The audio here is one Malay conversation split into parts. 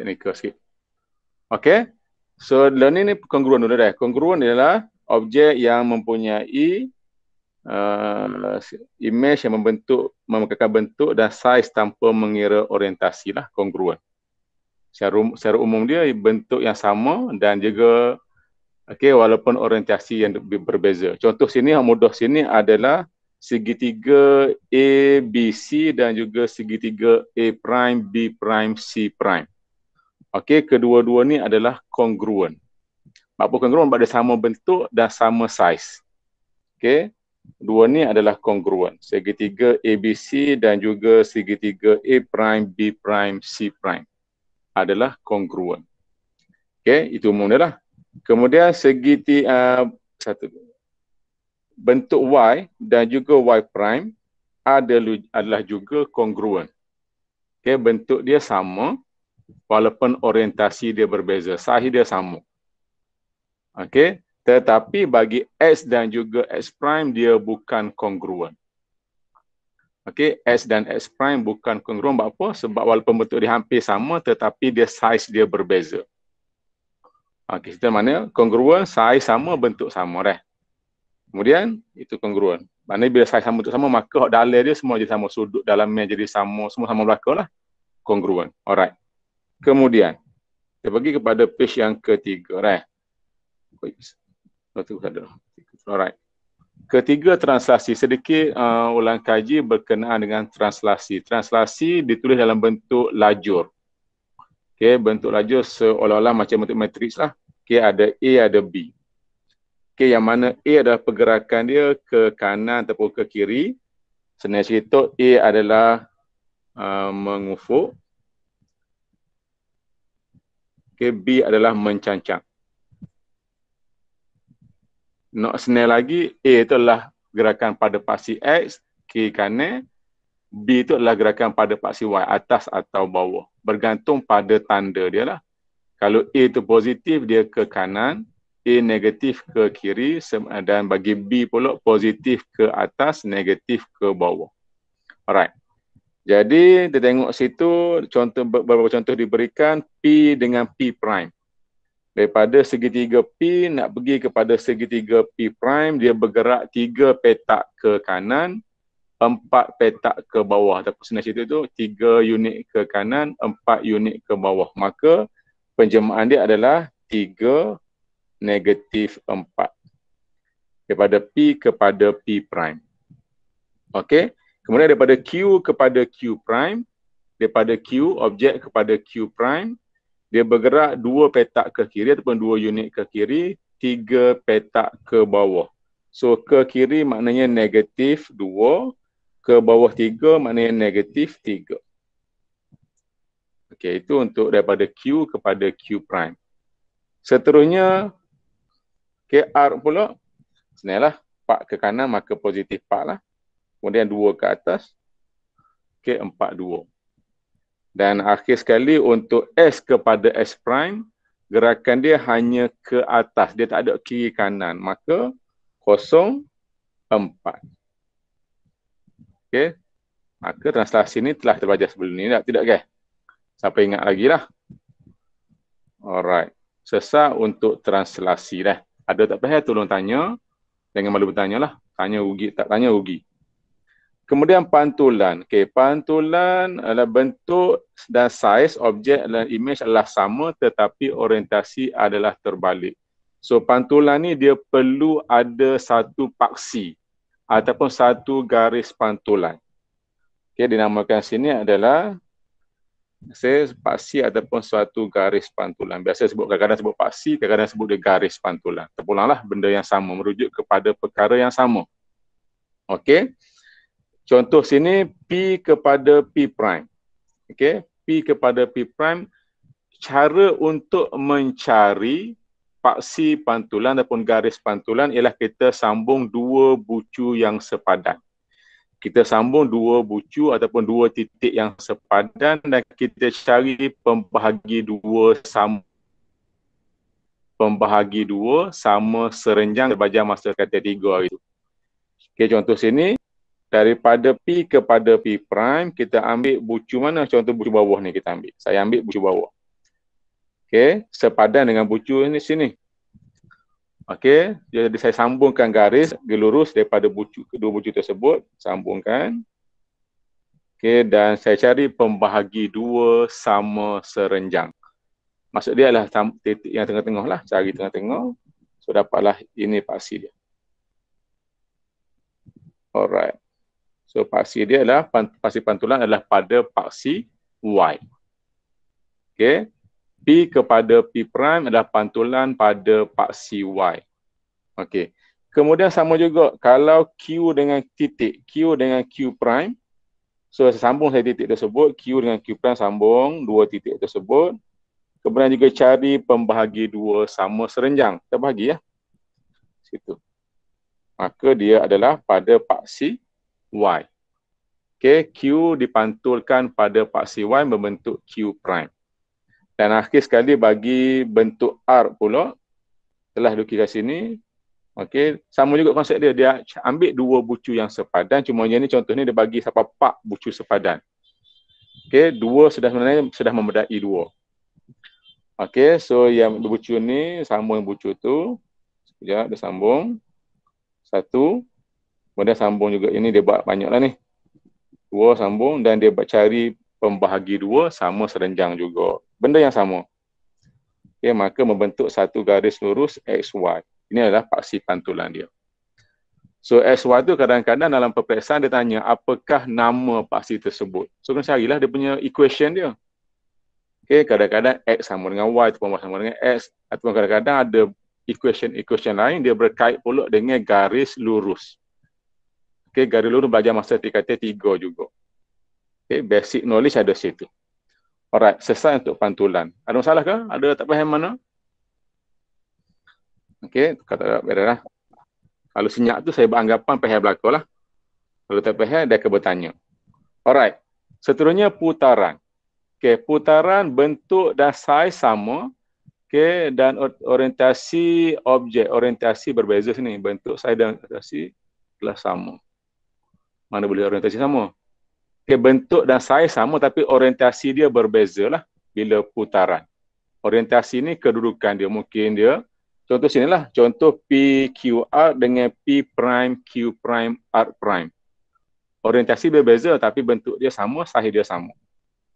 teknikal sikit. Okay. So learning ni congruent dulu dah. Congruent ialah objek yang mempunyai uh, image yang membentuk, memekakan bentuk dan size tanpa mengira orientasi lah. Congruent. Secara, um, secara umum dia bentuk yang sama dan juga okay, walaupun orientasi yang berbeza. Contoh sini, yang mudah sini adalah segitiga A, B, C dan juga segitiga A prime, B prime, C prime. Okey, kedua-dua ni adalah congruent. Apa congruent? Pada sama bentuk dan sama size. Okey, dua ni adalah congruent. Segitiga ABC dan juga segitiga A prime, B prime, C prime adalah congruent. Okey, itu umumnya lah. Kemudian segitiga uh, satu bentuk Y dan juga Y prime adalah juga congruent. Okey, bentuk dia sama walaupun orientasi dia berbeza. Sahih dia sama. Okey, tetapi bagi S dan juga X prime dia bukan kongruan. Okey, S dan X prime bukan kongruan. sebab apa? Sebab walaupun bentuk dia hampir sama tetapi dia saiz dia berbeza. Okey, kita mana Kongruan saiz sama bentuk sama dah. Kemudian itu kongruan. Mana bila saiz sama bentuk sama maka hak dalil dia semua jadi sama sudut dalamnya jadi sama semua sama belakalah. Kongruan. Alright. Kemudian, kita pergi kepada page yang ketiga. Right? Alright. Ketiga, translasi. Sedikit uh, ulang kaji berkenaan dengan translasi. Translasi ditulis dalam bentuk lajur. Okay, bentuk lajur seolah-olah macam bentuk matriks lah. Okay, ada A, ada B. Okay, yang mana A adalah pergerakan dia ke kanan ataupun ke kiri. Senang cerita, A adalah uh, mengufuk. Okay, B adalah mencancang. Nak senil lagi, A itu adalah gerakan pada paksi X, kiri kanan. B itu adalah gerakan pada paksi Y, atas atau bawah. Bergantung pada tanda dia lah. Kalau A itu positif, dia ke kanan. A negatif ke kiri dan bagi B pula positif ke atas, negatif ke bawah. Alright. Jadi dia tengok situ contoh beberapa contoh diberikan P dengan P prime. Daripada segitiga P nak pergi kepada segitiga P prime dia bergerak tiga petak ke kanan, empat petak ke bawah. Tapi senarai situ tu tiga unit ke kanan, empat unit ke bawah. Maka penjemaan dia adalah tiga negatif empat daripada P kepada P prime. Okey. Kemudian daripada Q kepada Q prime, daripada Q objek kepada Q prime, dia bergerak dua petak ke kiri ataupun dua unit ke kiri, tiga petak ke bawah. So ke kiri maknanya negatif dua, ke bawah tiga maknanya negatif tiga. Okay, itu untuk daripada Q kepada Q prime. Seterusnya, KR pula, senilah 4 ke kanan maka positif 4 lah kemudian dua ke atas ke empat dua dan akhir sekali untuk S kepada S prime gerakan dia hanya ke atas dia tak ada kiri kanan maka kosong empat okay. maka translasi ni telah terbaca sebelum ni Tidak tidak ke siapa ingat lagi lah alright sesa untuk translasi dah ada tak payah tolong tanya jangan malu bertanya lah tanya rugi tak tanya rugi Kemudian pantulan. Okey, pantulan adalah bentuk dan saiz objek dan image adalah sama tetapi orientasi adalah terbalik. So pantulan ni dia perlu ada satu paksi ataupun satu garis pantulan. Okey, dinamakan sini adalah saya paksi ataupun suatu garis pantulan. Biasa sebut kadang-kadang sebut paksi, kadang-kadang sebut dia garis pantulan. Terpulanglah benda yang sama, merujuk kepada perkara yang sama. Okey. Contoh sini P kepada P prime. Okey, P kepada P prime cara untuk mencari paksi pantulan ataupun garis pantulan ialah kita sambung dua bucu yang sepadan. Kita sambung dua bucu ataupun dua titik yang sepadan dan kita cari pembahagi dua sama pembahagi dua sama serenjang sebajak masa kata tiga hari itu. Okey contoh sini daripada P kepada P prime kita ambil bucu mana contoh bucu bawah ni kita ambil saya ambil bucu bawah okey sepadan dengan bucu ni sini okey jadi saya sambungkan garis gelurus daripada bucu kedua bucu tersebut sambungkan okey dan saya cari pembahagi dua sama serenjang maksud dia adalah titik yang tengah-tengah lah cari tengah-tengah so dapatlah ini pasti dia alright So paksi dia adalah paksi pantulan adalah pada paksi Y. Okay. P kepada P prime adalah pantulan pada paksi Y. Okay. Kemudian sama juga kalau Q dengan titik Q dengan Q prime. So sambung saya titik tersebut Q dengan Q prime sambung dua titik tersebut. Kemudian juga cari pembahagi dua sama serenjang. Kita bahagi ya. Situ. Maka dia adalah pada paksi Y. Okay, Q dipantulkan pada paksi Y membentuk Q prime. Dan akhir sekali bagi bentuk R pula, telah duduk kat sini. Okay, sama juga konsep dia. Dia ambil dua bucu yang sepadan. Cuma ni contoh ni dia bagi sampai pak bucu sepadan. Okay, dua sudah sebenarnya sudah membedai dua. Okay, so yang bucu ni sama yang bucu tu. Sekejap, dia sambung. Satu, Kemudian sambung juga ini dia buat banyaklah ni. Dua sambung dan dia buat cari pembahagi dua sama serenjang juga. Benda yang sama. Okay, maka membentuk satu garis lurus XY. Ini adalah paksi pantulan dia. So XY tu kadang-kadang dalam peperiksaan dia tanya apakah nama paksi tersebut. So kena carilah dia punya equation dia. Okay, kadang-kadang X sama dengan Y ataupun Y sama dengan X ataupun kadang-kadang ada equation-equation lain dia berkait pula dengan garis lurus. Okay, Gary Lulu belajar masa TKT tiga juga. Okay, basic knowledge ada situ. Alright, selesai untuk pantulan. Ada masalah ke? Ada tak faham mana? Okay, kata beda lah. Kalau senyap tu saya beranggapan pahaya belakang lah. Kalau tak pahaya, dia akan bertanya. Alright, seterusnya putaran. Okay, putaran bentuk dan saiz sama. Okay, dan orientasi objek, orientasi berbeza sini. Bentuk saiz dan orientasi telah sama mana boleh orientasi sama. Okay, bentuk dan saiz sama tapi orientasi dia berbeza lah bila putaran. Orientasi ni kedudukan dia mungkin dia contoh sini lah contoh PQR dengan P prime Q prime R prime. Orientasi berbeza tapi bentuk dia sama, saiz dia sama.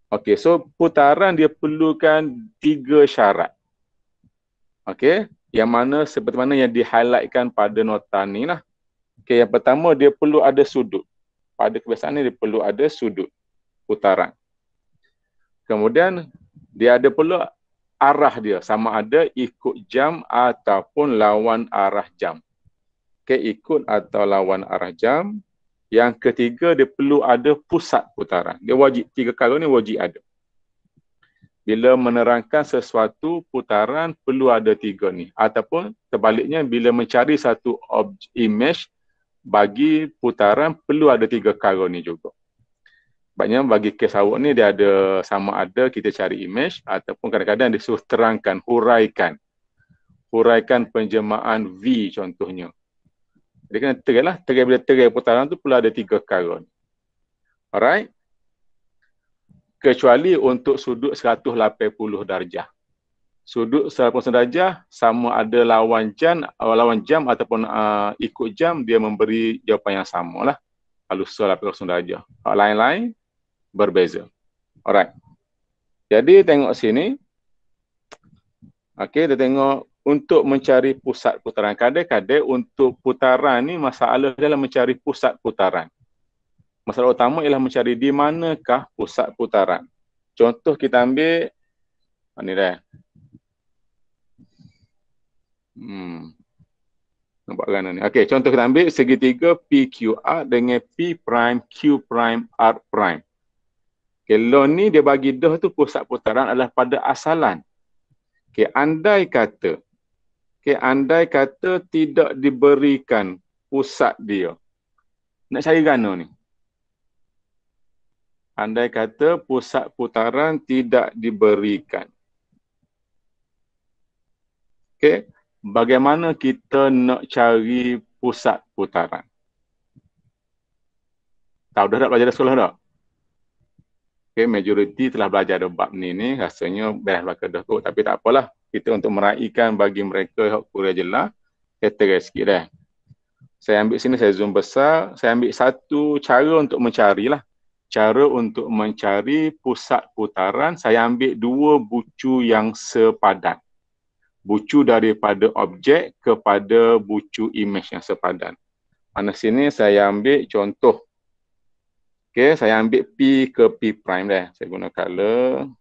Okey, so putaran dia perlukan tiga syarat. Okey, yang mana seperti mana yang di-highlightkan pada nota ni lah. Okey, yang pertama dia perlu ada sudut pada kebiasaan ini dia perlu ada sudut putaran. Kemudian dia ada perlu arah dia sama ada ikut jam ataupun lawan arah jam. Okey ikut atau lawan arah jam. Yang ketiga dia perlu ada pusat putaran. Dia wajib tiga kalau ni wajib ada. Bila menerangkan sesuatu putaran perlu ada tiga ni ataupun sebaliknya bila mencari satu object image bagi putaran perlu ada tiga kara ni juga. Sebabnya bagi kes awak ni dia ada sama ada kita cari image ataupun kadang-kadang dia suruh terangkan, huraikan. Huraikan penjemaan V contohnya. Jadi kena terai lah. Terai bila terai putaran tu pula ada tiga kara Alright? Kecuali untuk sudut 180 darjah sudut 180 darjah sama ada lawan jam uh, lawan jam ataupun uh, ikut jam dia memberi jawapan yang sama lah kalau 180 darjah hal lain-lain berbeza alright jadi tengok sini okey dia tengok untuk mencari pusat putaran kadang-kadang untuk putaran ni masalah dalam mencari pusat putaran masalah utama ialah mencari di manakah pusat putaran contoh kita ambil ah, ni dah Hmm. Nampak kan ni? Okey, contoh kita ambil segitiga PQR dengan P prime, Q prime, R prime. Okey, law ni dia bagi dah tu pusat putaran adalah pada asalan. Okey, andai kata Okey, andai kata tidak diberikan pusat dia. Nak cari gana ni? Andai kata pusat putaran tidak diberikan. Okey, bagaimana kita nak cari pusat putaran. Tahu dah tak belajar dari sekolah tak? Okay, majoriti telah belajar dari bab ni ni, rasanya dah belakang dah kot. Tapi tak apalah, kita untuk meraihkan bagi mereka yang kuliah jelas. kita kaya sikit dah. Saya ambil sini, saya zoom besar, saya ambil satu cara untuk mencari lah, Cara untuk mencari pusat putaran, saya ambil dua bucu yang sepadan bucu daripada objek kepada bucu imej yang sepadan. Mana sini saya ambil contoh. Okey, saya ambil P ke P prime dah. Saya guna color.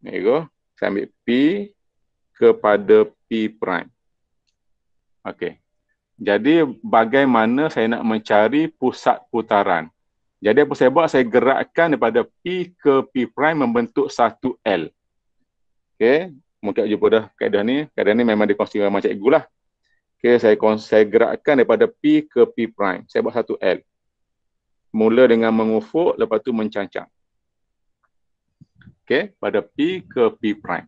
There go. Saya ambil P kepada P prime. Okey. Jadi bagaimana saya nak mencari pusat putaran. Jadi apa saya buat, saya gerakkan daripada P ke P prime membentuk satu L. Okey, Mungkin jumpa dah kaedah ni. Kaedah ni memang dikongsikan macam cikgu lah. Okay, saya, saya gerakkan daripada P ke P prime. Saya buat satu L. Mula dengan mengufuk, lepas tu mencancang. Okay, pada P ke P prime.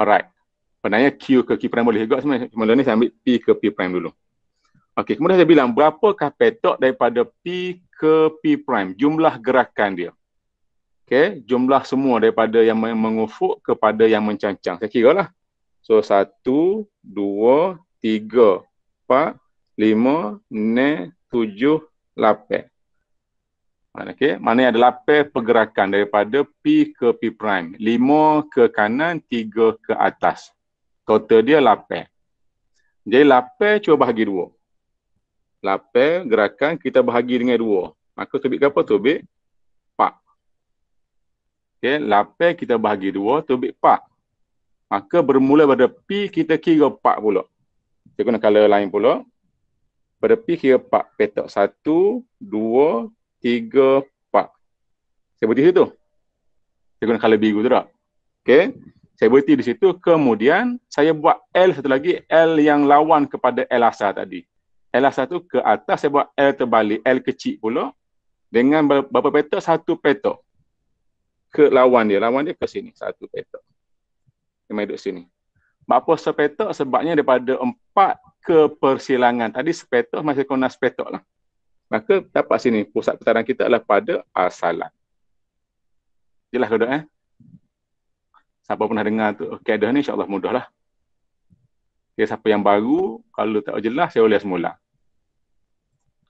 Alright. Penanya Q ke Q prime boleh juga sebenarnya. Mula ni saya ambil P ke P prime dulu. Okay, kemudian saya bilang berapakah petok daripada P ke P prime? Jumlah gerakan dia okay, jumlah semua daripada yang mengufuk kepada yang mencancang. Saya kira lah. So, satu, dua, tiga, empat, lima, enam, tujuh, lapan. Okay. Mana ada lapan pergerakan daripada P ke P prime. Lima ke kanan, tiga ke atas. Total dia lapan. Jadi lapan cuba bahagi dua. Lapan gerakan kita bahagi dengan dua. Maka tubik ke apa tubik? Okay, lapai kita bahagi dua, tu terbit pak. Maka bermula pada P kita kira empat pula. Kita guna color lain pula. Pada P kira pak petak. Satu, dua, tiga, pak. Saya berhenti situ. Saya guna color biru tu tak? Okay. Saya berhenti di situ. Kemudian saya buat L satu lagi. L yang lawan kepada L asal tadi. L asal tu ke atas saya buat L terbalik. L kecil pula. Dengan berapa petak? Satu petak ke lawan dia. Lawan dia ke sini. Satu petak. Dia main duduk sini. Apa sepetak sebabnya daripada empat ke persilangan Tadi sepetak masih kena sepetak lah. Maka dapat sini. Pusat pertarungan kita adalah pada asalan. Jelas kodok eh. Siapa pernah dengar tu. Okay, dah ni insyaAllah mudah lah. Okay, siapa yang baru, kalau tak jelas, saya boleh semula.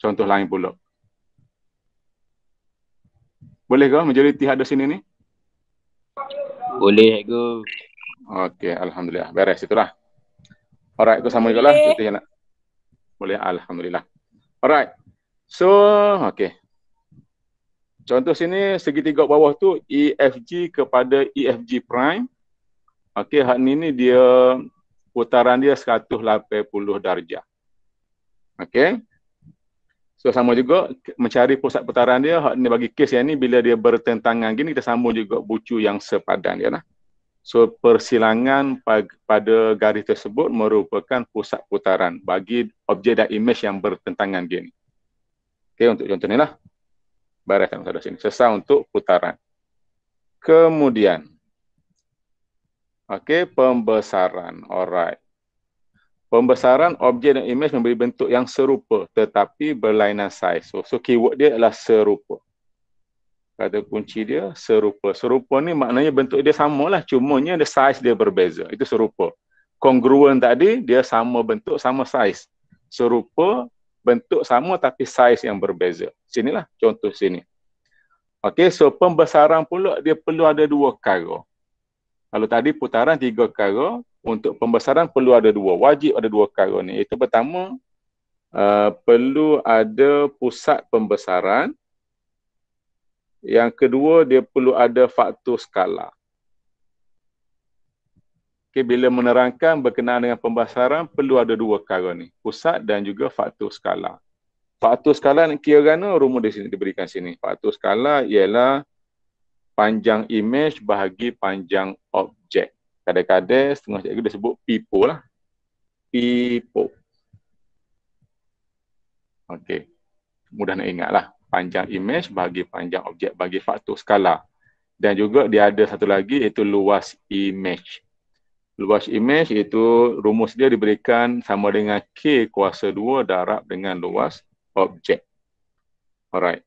Contoh lain pula. bolehkah ke majoriti ada sini ni? Boleh, Cikgu. Okey, Alhamdulillah. Beres, itulah. Alright, itu sama juga lah. Boleh. Boleh, Alhamdulillah. Alright. So, okey. Contoh sini, segitiga bawah tu EFG kepada EFG prime. Okey, hak ni ni dia putaran dia 180 darjah. Okey. So sama juga mencari pusat putaran dia hak ni bagi kes yang ni bila dia bertentangan gini kita sambung juga bucu yang sepadan dia ya lah. So persilangan pada garis tersebut merupakan pusat putaran bagi objek dan image yang bertentangan gini. Okey untuk contoh ni lah. Barakan pada sini. Sesa untuk putaran. Kemudian Okey, pembesaran. Alright pembesaran objek dan imej memberi bentuk yang serupa tetapi berlainan saiz. So, so keyword dia adalah serupa. Kata kunci dia serupa. Serupa ni maknanya bentuk dia sama samalah cumanya ada size dia berbeza. Itu serupa. Congruent tadi dia sama bentuk sama saiz. Serupa bentuk sama tapi saiz yang berbeza. Sini lah contoh sini. Okay, so pembesaran pula dia perlu ada dua cara. Kalau tadi putaran tiga cara, untuk pembesaran perlu ada dua, wajib ada dua perkara ni. Itu pertama, uh, perlu ada pusat pembesaran. Yang kedua, dia perlu ada faktor skala. Okay, bila menerangkan berkenaan dengan pembesaran, perlu ada dua perkara ni. Pusat dan juga faktor skala. Faktor skala ni kira kira rumah di sini diberikan sini. Faktor skala ialah panjang image bahagi panjang objek kadang-kadang setengah cikgu dia sebut pipo lah. Pipo. Okey. Mudah nak ingat lah. Panjang image bagi panjang objek bagi faktor skala. Dan juga dia ada satu lagi iaitu luas image. Luas image itu rumus dia diberikan sama dengan K kuasa 2 darab dengan luas objek. Alright.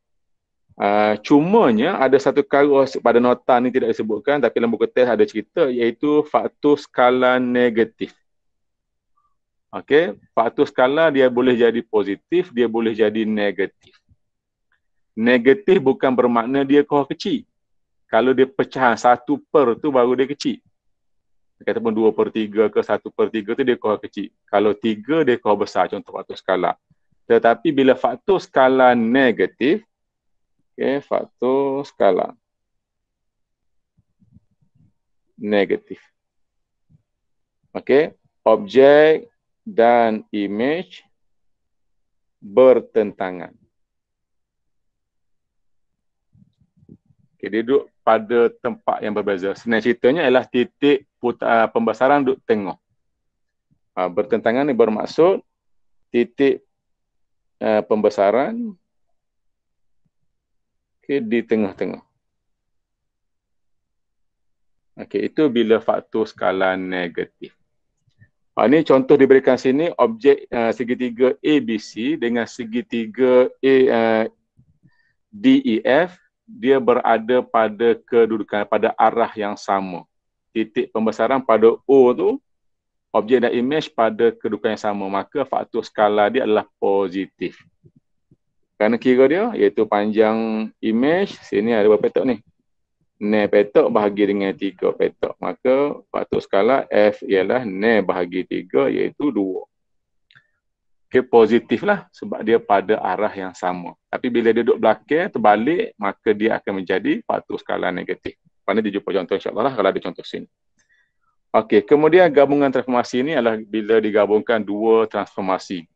Uh, cumanya ada satu kalau pada nota ni tidak disebutkan tapi dalam buku test ada cerita iaitu faktor skala negatif. Okey, faktor skala dia boleh jadi positif, dia boleh jadi negatif. Negatif bukan bermakna dia kau kecil. Kalau dia pecahan satu per tu baru dia kecil. Kata pun dua per tiga ke satu per tiga tu dia kau kecil. Kalau tiga dia kau besar contoh faktor skala. Tetapi bila faktor skala negatif, okay, faktor skala negatif okey objek dan image bertentangan okey dia duduk pada tempat yang berbeza sebenarnya ceritanya ialah titik ah, pembesaran duduk tengah bertentangan ni bermaksud titik ah, pembesaran okay, di tengah-tengah. Okey, itu bila faktor skala negatif. Ha, ini contoh diberikan sini, objek uh, segitiga ABC dengan segitiga A, uh, eh, DEF, dia berada pada kedudukan, pada arah yang sama. Titik pembesaran pada O tu, objek dan image pada kedudukan yang sama. Maka faktor skala dia adalah positif kerana kira dia iaitu panjang image sini ada berapa petok ni 6 petok bahagi dengan tiga petok, maka patut skala F ialah 6 bahagi tiga, iaitu dua. ok positif lah sebab dia pada arah yang sama tapi bila dia duduk belakang terbalik maka dia akan menjadi patut skala negatif mana dia jumpa contoh insyaAllah lah kalau ada contoh sini Okey, kemudian gabungan transformasi ini adalah bila digabungkan dua transformasi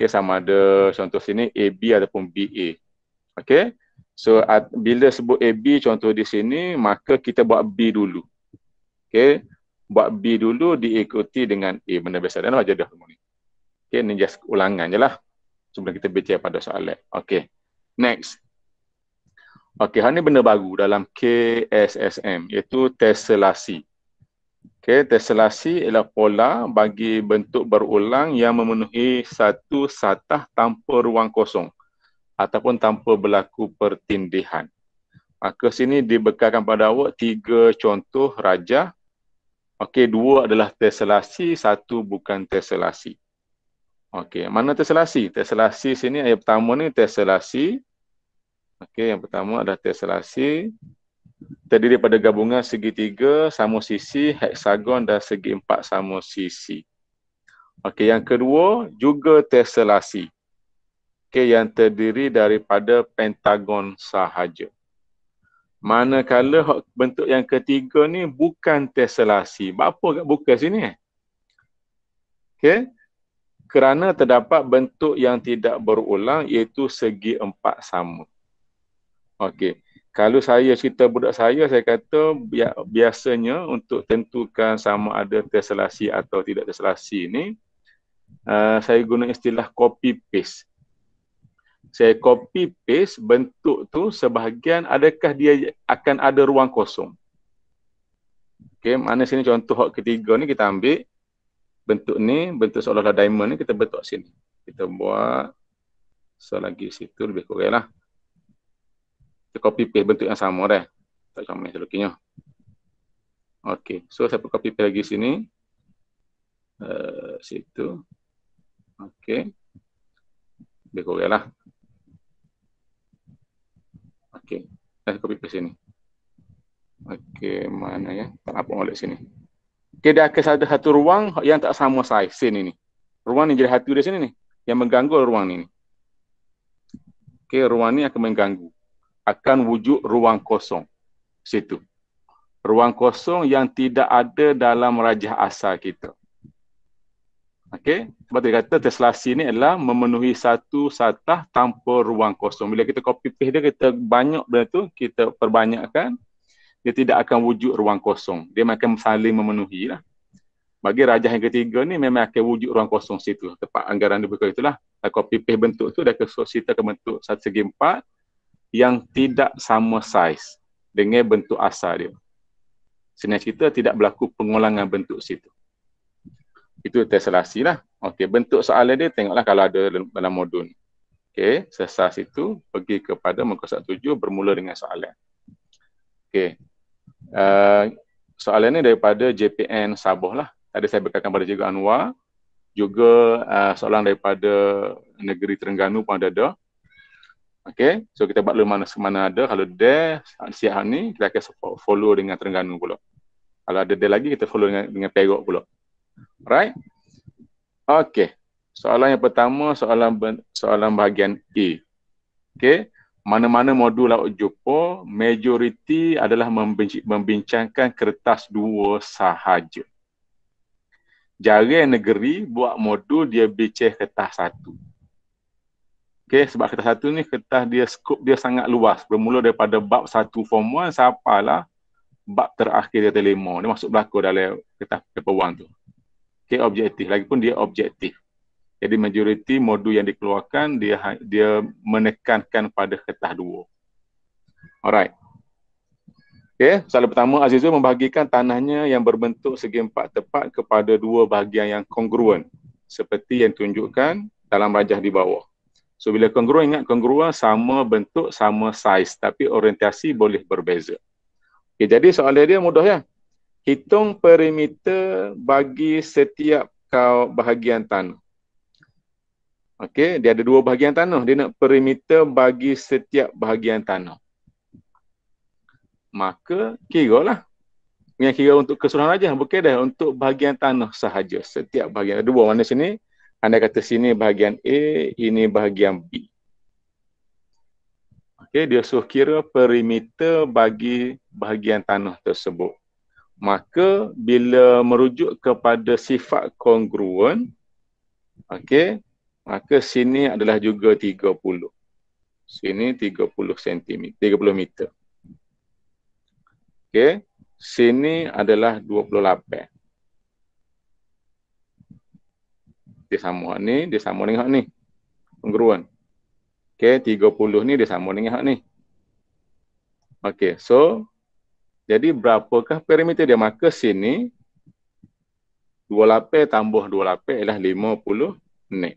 okay, sama ada contoh sini AB ataupun BA. Okay, so at, bila sebut AB contoh di sini, maka kita buat B dulu. Okay, buat B dulu diikuti dengan A. Benda biasa dan wajar dah semua ni. Okay, ni just ulangan je lah. Sebelum kita bincang pada soalan. Okay, next. Okay, hari ini benda baru dalam KSSM iaitu tesselasi. Okay, teselasi ialah pola bagi bentuk berulang yang memenuhi satu satah tanpa ruang kosong ataupun tanpa berlaku pertindihan. Maka sini dibekalkan pada awak tiga contoh raja. Okey, dua adalah teselasi, satu bukan teselasi. Okey, mana teselasi? Teselasi sini yang pertama ni teselasi. Okey, yang pertama adalah teselasi terdiri daripada gabungan segitiga sama sisi, heksagon dan segi empat sama sisi. Okey, yang kedua juga teselasi. Okey, yang terdiri daripada pentagon sahaja. Manakala bentuk yang ketiga ni bukan teselasi. Apa kat buka sini? Okey. Kerana terdapat bentuk yang tidak berulang iaitu segi empat sama. Okey kalau saya cerita budak saya, saya kata biasanya untuk tentukan sama ada terselasi atau tidak terselasi ini uh, eh, saya guna istilah copy paste. Saya copy paste bentuk tu sebahagian adakah dia akan ada ruang kosong. Okey, mana sini contoh hak ketiga ni kita ambil bentuk ni, bentuk seolah-olah diamond ni kita betul sini. Kita buat selagi situ lebih kurang lah kita copy paste bentuk yang sama dah. Tak sama selokinya. Okey, so saya copy paste lagi sini. Uh, situ. Okey. Lebih kurang lah. Okey, saya copy paste sini. Okey, mana ya? Tak apa oleh sini. Okey, dia akan ada satu ruang yang tak sama size sini ni. Ruang ni jadi hati dia sini ni. Yang mengganggu ruang ni ni. Okey, ruang ni akan mengganggu akan wujud ruang kosong situ. Ruang kosong yang tidak ada dalam rajah asal kita. Okey, sebab dia kata terselasi ni adalah memenuhi satu satah tanpa ruang kosong. Bila kita copy paste dia, kita banyak benda tu, kita perbanyakkan, dia tidak akan wujud ruang kosong. Dia akan saling memenuhi lah. Bagi rajah yang ketiga ni memang akan wujud ruang kosong situ. Tempat anggaran dia berkata itulah. Kalau copy paste bentuk tu, dia akan sosita ke bentuk satu segi empat, yang tidak sama saiz dengan bentuk asal dia. Senang cerita tidak berlaku pengulangan bentuk situ. Itu tesselasi lah. Okey, bentuk soalan dia tengoklah kalau ada dalam modul. Okey, selesai situ pergi kepada muka surat tujuh bermula dengan soalan. Okey. Uh, soalan ni daripada JPN Sabah lah. Tadi saya berkatakan pada Cikgu Anwar. Juga uh, seorang daripada negeri Terengganu pun ada dah. Okay, so kita buat mana mana ada. Kalau dia siap ni, kita akan follow dengan Terengganu pula. Kalau ada dia lagi, kita follow dengan, dengan Perok pula. Right? Okay. Soalan yang pertama, soalan soalan bahagian E. Okay. Mana-mana modul Laut Jopo, majoriti adalah membincangkan kertas dua sahaja. Jari negeri buat modul dia bincang kertas satu. Okay, sebab kertas satu ni kertas dia skop dia sangat luas bermula daripada bab satu form 1 sampailah bab terakhir dia terlima. Dia masuk berlaku dalam kertas paper 1 tu. Okay, objektif. Lagipun dia objektif. Jadi majoriti modul yang dikeluarkan dia ha- dia menekankan pada kertas dua. Alright. Okay, soalan pertama Azizu membahagikan tanahnya yang berbentuk segi empat tepat kepada dua bahagian yang kongruen seperti yang tunjukkan dalam rajah di bawah. So bila kongrua ingat kongrua sama bentuk, sama saiz tapi orientasi boleh berbeza. Okay, jadi soalan dia mudah ya. Hitung perimeter bagi setiap kau bahagian tanah. Okey, dia ada dua bahagian tanah. Dia nak perimeter bagi setiap bahagian tanah. Maka kira lah. Yang kira untuk keseluruhan aja, Bukan dah untuk bahagian tanah sahaja. Setiap bahagian. Ada dua mana sini. Anda kata sini bahagian A, ini bahagian B. Okey, dia suruh kira perimeter bagi bahagian tanah tersebut. Maka bila merujuk kepada sifat kongruen, okey, maka sini adalah juga 30. Sini 30 cm, 30 meter. Okey, sini adalah 28. dia sama hak ni, dia sama dengan hak ni. penggeruan. Okay, tiga puluh ni dia sama dengan hak ni. Okay, so, jadi berapakah perimeter dia? Maka sini, Dua lapis tambah dua lapis ialah 50 net.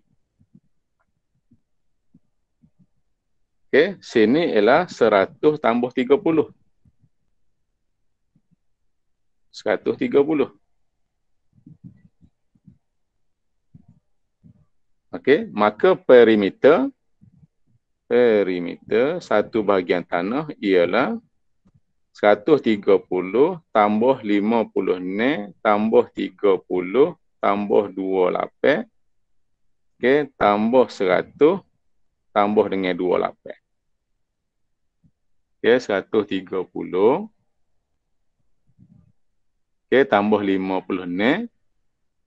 Okay, sini ialah seratus tambah tiga puluh. Seratus tiga puluh. Okey, maka perimeter perimeter satu bahagian tanah ialah 130 tambah 50 ne tambah 30 tambah 28 okey tambah 100 tambah dengan 28 okey 130 okey tambah 50 ne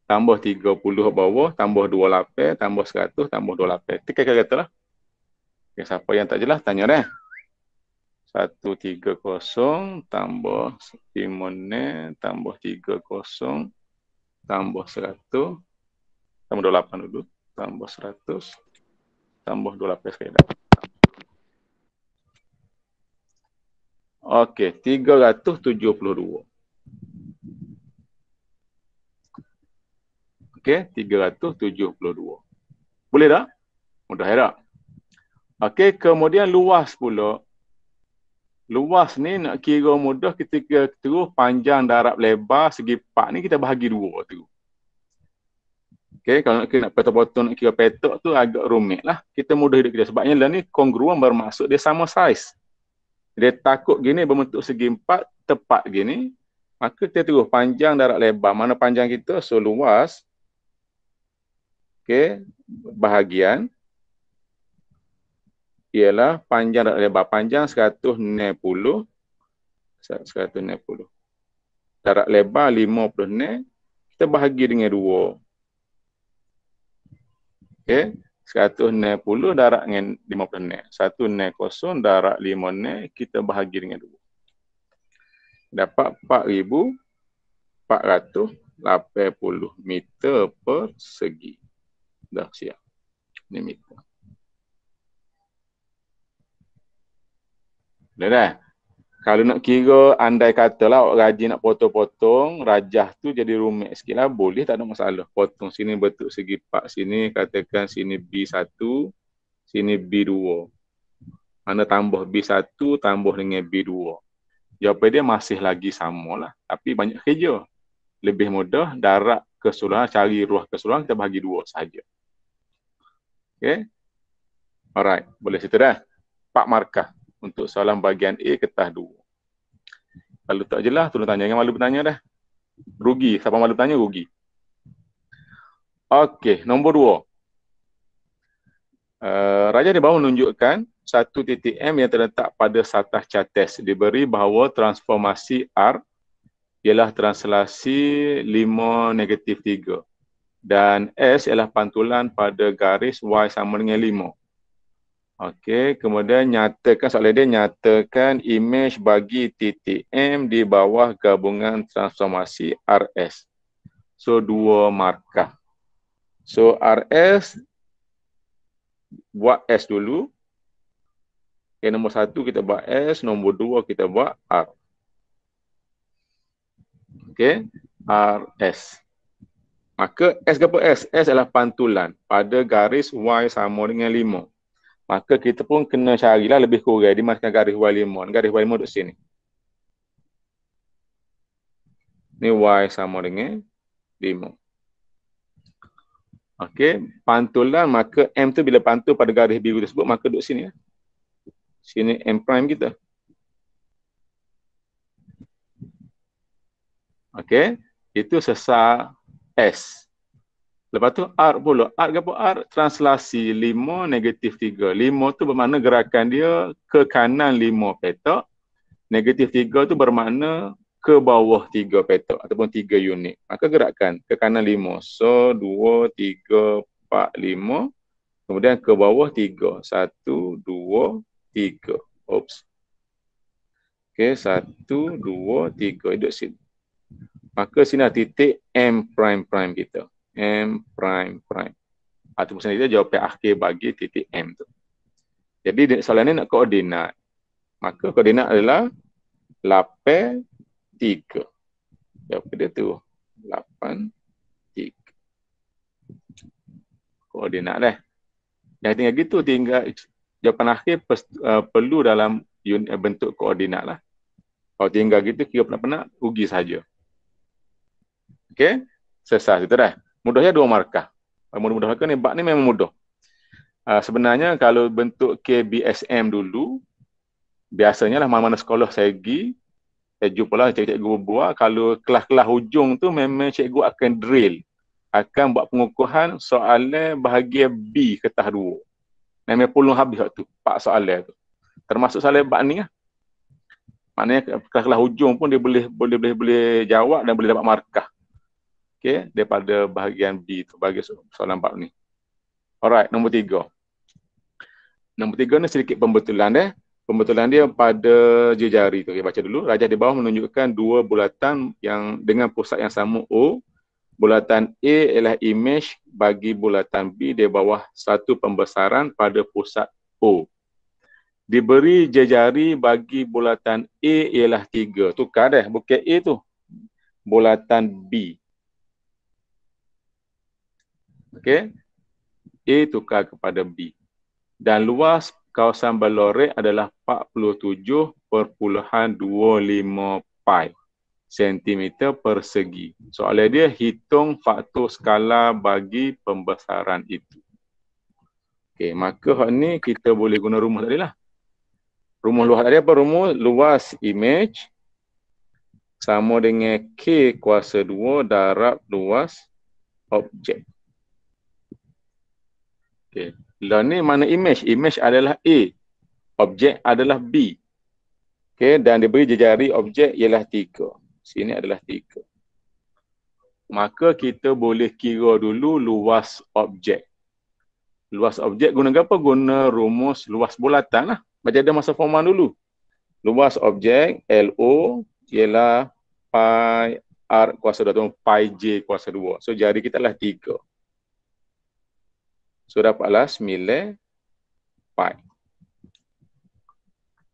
tambah 30 bawah, tambah 2 lapis, tambah 100, tambah 2 lapis. Itu kira-kira kata lah. Okay, siapa yang tak jelas, tanya dah. 1, 3, 0, tambah 5, tambah 3, 0, tambah 100, tambah 28 dulu, tambah 100, tambah 28 sekali dah. Okey, 372. Okey, 372. Boleh tak? Mudah herap. Okey, kemudian luas pula. Luas ni nak kira mudah ketika terus panjang darab lebar segi part ni kita bahagi dua tu. Okey, kalau nak kira nak petok-petok nak kira petok tu agak rumit lah. Kita mudah hidup kita. Sebabnya lah ni kongruan bermaksud dia sama saiz. Dia takut gini berbentuk segi empat, tepat gini. Maka kita terus panjang darab lebar. Mana panjang kita? So luas Okey, bahagian ialah panjang darat lebar panjang 160 160. Darat lebar 50 ni kita bahagi dengan 2. Okey, 160 darat dengan 50 ni. 160 ni kosong darat 5 ni kita bahagi dengan 2. Dapat 4480 meter persegi dah siap. Ni minta. Dah dah. Kalau nak kira andai katalah awak rajin nak potong-potong, rajah tu jadi rumit sikit lah. boleh tak ada masalah. Potong sini bentuk segi part sini, katakan sini B1, sini B2. Mana tambah B1, tambah dengan B2. Jawapan dia masih lagi sama lah. Tapi banyak kerja. Lebih mudah, darat kesulitan, cari ruah kesulitan kita bahagi dua saja. Okay. Alright, boleh situ dah. Pak markah untuk soalan bahagian A ketah dua. Kalau tak jelas, tolong tanya. Jangan malu bertanya dah. Rugi. Siapa malu bertanya, rugi. Okey, nombor dua. Uh, Raja di bawah menunjukkan satu titik M yang terletak pada satah cates diberi bahawa transformasi R ialah translasi 5 negatif 3. Dan S ialah pantulan pada garis Y sama dengan 5. Okey, kemudian nyatakan, soalan dia nyatakan imej bagi titik M di bawah gabungan transformasi RS. So, dua markah. So, RS buat S dulu. Okay, nombor satu kita buat S, nombor dua kita buat R. Okay. R, S. Maka S ke apa S? S adalah pantulan pada garis Y sama dengan 5. Maka kita pun kena carilah lebih kurang di mana garis Y 5. Garis Y 5 duduk sini. Ni Y sama dengan 5. Okey, pantulan maka M tu bila pantul pada garis biru tersebut maka duduk sini. Lah. Sini M prime kita. Okey, itu sesar S. Lepas tu R pula. R ke apa? R translasi 5 negatif 3. 5 tu bermakna gerakan dia ke kanan 5 petak. Negatif 3 tu bermakna ke bawah 3 petak ataupun 3 unit. Maka gerakan ke kanan 5. So 2, 3, 4, 5. Kemudian ke bawah 3. 1, 2, 3. Oops. Okay, 1, 2, 3. Hidup sini maka sini sinilah titik M prime prime kita. M prime prime. Atau ah, maksudnya kita jawapan akhir bagi titik M tu. Jadi soalan ni nak koordinat. Maka koordinat adalah 8, 3. Jawab dia tu. 8, 3. Koordinat dah. Yang tinggal gitu tinggal jawapan akhir pers, uh, perlu dalam eh, bentuk koordinat lah. Kalau tinggal gitu kira penat-penat, rugi saja. Okey, selesai situ dah. Mudahnya dua markah. Mudah-mudah ke ni bab ni memang mudah. Uh, sebenarnya kalau bentuk KBSM dulu biasanya lah mana-mana sekolah saya pergi saya jumpa lah cikgu-cikgu berbual kalau kelas-kelas hujung tu memang cikgu akan drill akan buat pengukuhan soalnya bahagian B ketah dua memang pulun habis waktu pak soalnya tu termasuk soalnya bab ni lah maknanya kelas-kelas hujung pun dia boleh boleh boleh jawab dan boleh dapat markah okay, daripada bahagian B itu, bagi soalan bab ni. Alright, nombor tiga. Nombor tiga ni sedikit pembetulan eh. Pembetulan dia pada jejari tu. Okay, baca dulu. Rajah di bawah menunjukkan dua bulatan yang dengan pusat yang sama O. Bulatan A ialah image bagi bulatan B di bawah satu pembesaran pada pusat O. Diberi jejari bagi bulatan A ialah tiga. Tukar deh bukit A tu. Bulatan B. Okey. A tukar kepada B. Dan luas kawasan balorek adalah 47 25 pi sentimeter persegi. Soalnya dia hitung faktor skala bagi pembesaran itu. Okey, maka hak ni kita boleh guna rumus tadi lah. Rumus luas tadi apa? Rumus luas image sama dengan K kuasa 2 darab luas objek. Okay. Law ni mana image? Image adalah A. Objek adalah B. Okay. Dan diberi jejari objek ialah tiga. Sini adalah tiga. Maka kita boleh kira dulu luas objek. Luas objek guna apa? Guna rumus luas bulatan lah. Macam ada masa formal dulu. Luas objek LO ialah pi R kuasa 2 atau pi J kuasa 2. So jari kita adalah 3. So dapatlah 9 pi.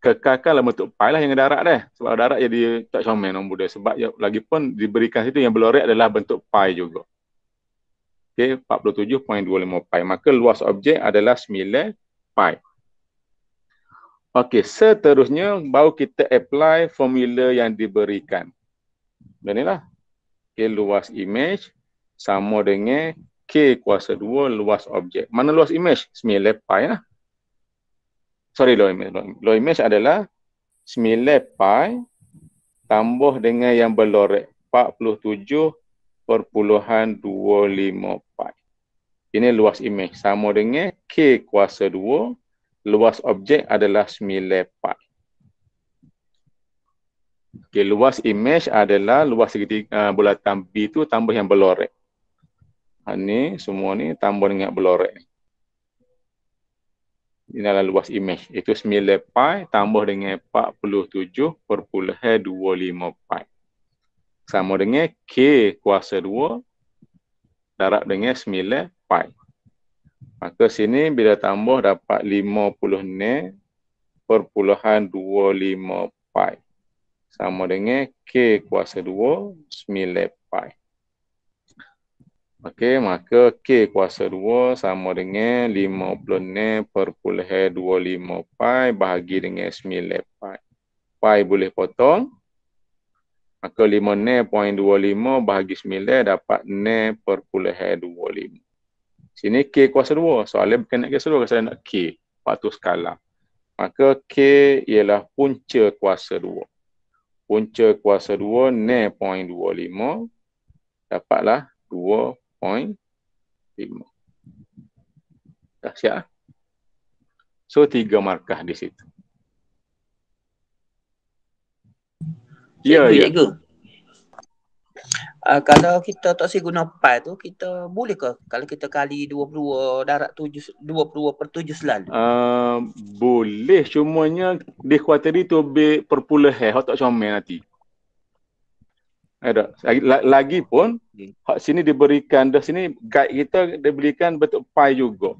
Kekalkanlah bentuk pi lah yang darat dah. Sebab darat jadi tak comel nombor dia. Sebab ya, lagi pun diberikan situ yang belorek adalah bentuk pi juga. Okay, 47.25 pi. Maka luas objek adalah 9 pi. Okey, seterusnya baru kita apply formula yang diberikan. Dan inilah. Okay, luas image sama dengan K kuasa 2 luas objek. Mana luas image? 9 pi lah. Sorry, low image. Low image adalah 9 pi tambah dengan yang berlorek. perpuluhan 47.25 pi. Ini luas image. Sama dengan K kuasa 2 luas objek adalah 9 pi. Okay, luas image adalah luas segitiga uh, bulatan B tu tambah yang berlorek. Ini ha, semua ni tambah dengan belorek ni. Ini adalah luas imej. Itu 9 pi tambah dengan puluh 47.25 pi. Sama dengan K kuasa 2 darab dengan 9 pi. Maka sini bila tambah dapat 56 perpuluhan 25 pi. Sama dengan K kuasa 2 9 pi. Okey, maka K kuasa 2 sama dengan 56 perpulihan 25 pi bahagi dengan 9 pi. Pi boleh potong. Maka point 56.25 bahagi 9 dapat 6 perpulihan 25. Sini K kuasa 2. bukan berkenaan kuasa 2 kerana nak K. Lepas skala. Maka K ialah punca kuasa 2. Punca kuasa 2, 9.25. Dapatlah 2 4.5. Dah siap. Eh? So, tiga markah di situ. Ya, ya. Uh, kalau kita tak sih guna pi tu kita boleh ke kalau kita kali 22 darat 7 20 per 7 selalu? Uh, ah, boleh cumanya di kuarter itu be perpuluh he tak comel nanti. Ada. Lagi pun hmm. hak sini diberikan dah sini guide kita diberikan bentuk pie juga.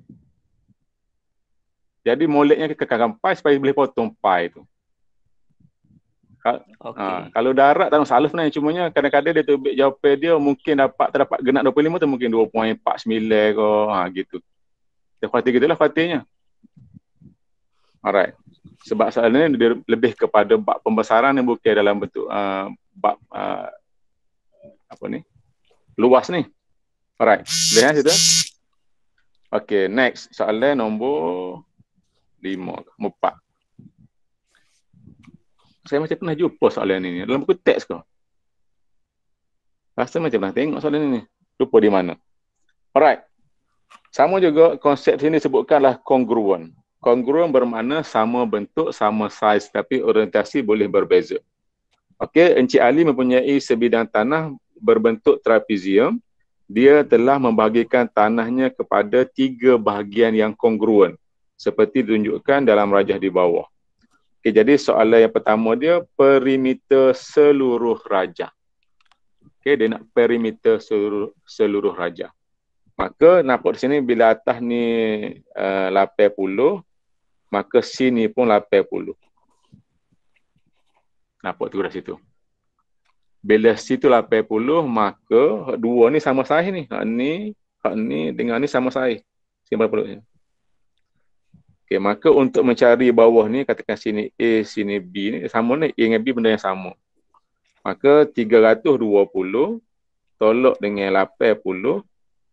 Jadi moleknya kekangkan pie supaya boleh potong pie tu. Ha, okay. ha, kalau darat tak salah sebenarnya cuma nya kadang-kadang dia tobek jawab dia mungkin dapat tak dapat genap 25 tu mungkin 2.49 ke ha gitu. Dia kuat gitu lah fatinya. Alright. Sebab soalan ni dia lebih kepada bab pembesaran yang bukan dalam bentuk uh, bab uh, apa ni luas ni alright boleh kan situ Okay, next soalan nombor lima, empat. Saya macam pernah jumpa soalan ini dalam buku teks ke? Rasa macam pernah tengok soalan ini. Jumpa di mana? Alright. Sama juga konsep sini sebutkanlah congruent. Congruent bermakna sama bentuk, sama size tapi orientasi boleh berbeza. Okey, Encik Ali mempunyai sebidang tanah berbentuk trapezium, dia telah membahagikan tanahnya kepada tiga bahagian yang kongruen seperti ditunjukkan dalam rajah di bawah. Okay, jadi soalan yang pertama dia perimeter seluruh rajah. Okey, dia nak perimeter seluruh seluruh rajah. Maka nampak di sini bila atas ni uh, puluh, maka sini pun 80. Nampak tu dari situ bila situ 80 maka hak dua ni sama saiz ni hak ni hak ni dengan ni sama saiz sini berapa ni okey maka untuk mencari bawah ni katakan sini A sini B ni sama ni A dengan B benda yang sama maka 320 tolak dengan 80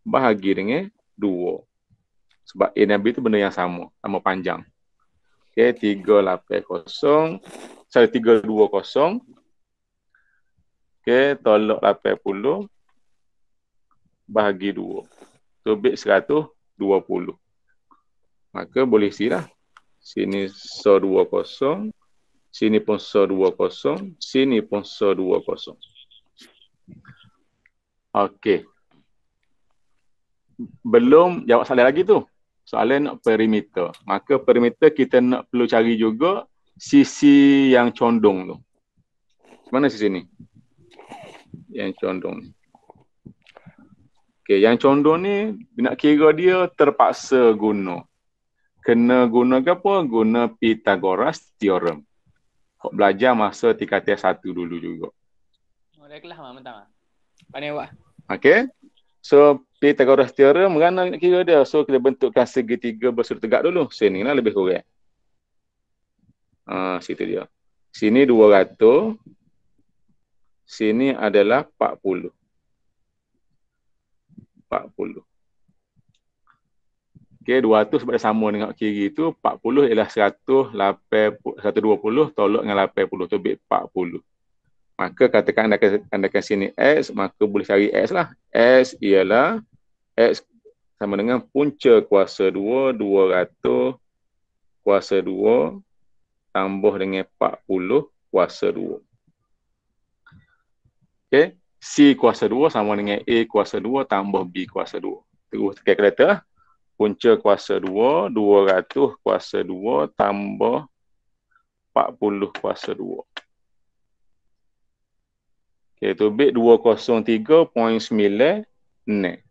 bahagi dengan 2 sebab A dan B tu benda yang sama sama panjang okey 380 sorry 320 Okey, tolak 80 bahagi 2. Tubik 120. Maka boleh silah. Sini so 20, sini pun so 20, sini pun so 20. Okey. Belum jawab soalan lagi tu. Soalan nak perimeter. Maka perimeter kita nak perlu cari juga sisi yang condong tu. Mana sisi ni? yang condong ni. Okay, yang condong ni nak kira dia terpaksa guna. Kena guna ke apa? Guna Pythagoras Theorem. Kau belajar masa tingkat test satu dulu juga. Oh, dah kelas mah, Pandai buat. Okay. So, Pythagoras Theorem, mana nak kira dia? So, kita bentukkan segitiga bersudut tegak dulu. Sini lah lebih kurang. Ah, uh, situ dia. Sini 200, sini adalah 40. 40. Okey, 200 pada sama dengan kiri itu, 40 ialah 100, 120 tolak dengan 80 tu bit 40. Maka katakan anda andakan sini X, maka boleh cari X lah. X ialah X sama dengan punca kuasa 2, 200 kuasa 2 tambah dengan 40 kuasa 2. Okay. C kuasa 2 sama dengan A kuasa 2 tambah B kuasa 2. Terus tekan kereta lah. Punca kuasa 2, 200 kuasa 2 tambah 40 kuasa 2. Okay, tu bit 203.9 ne.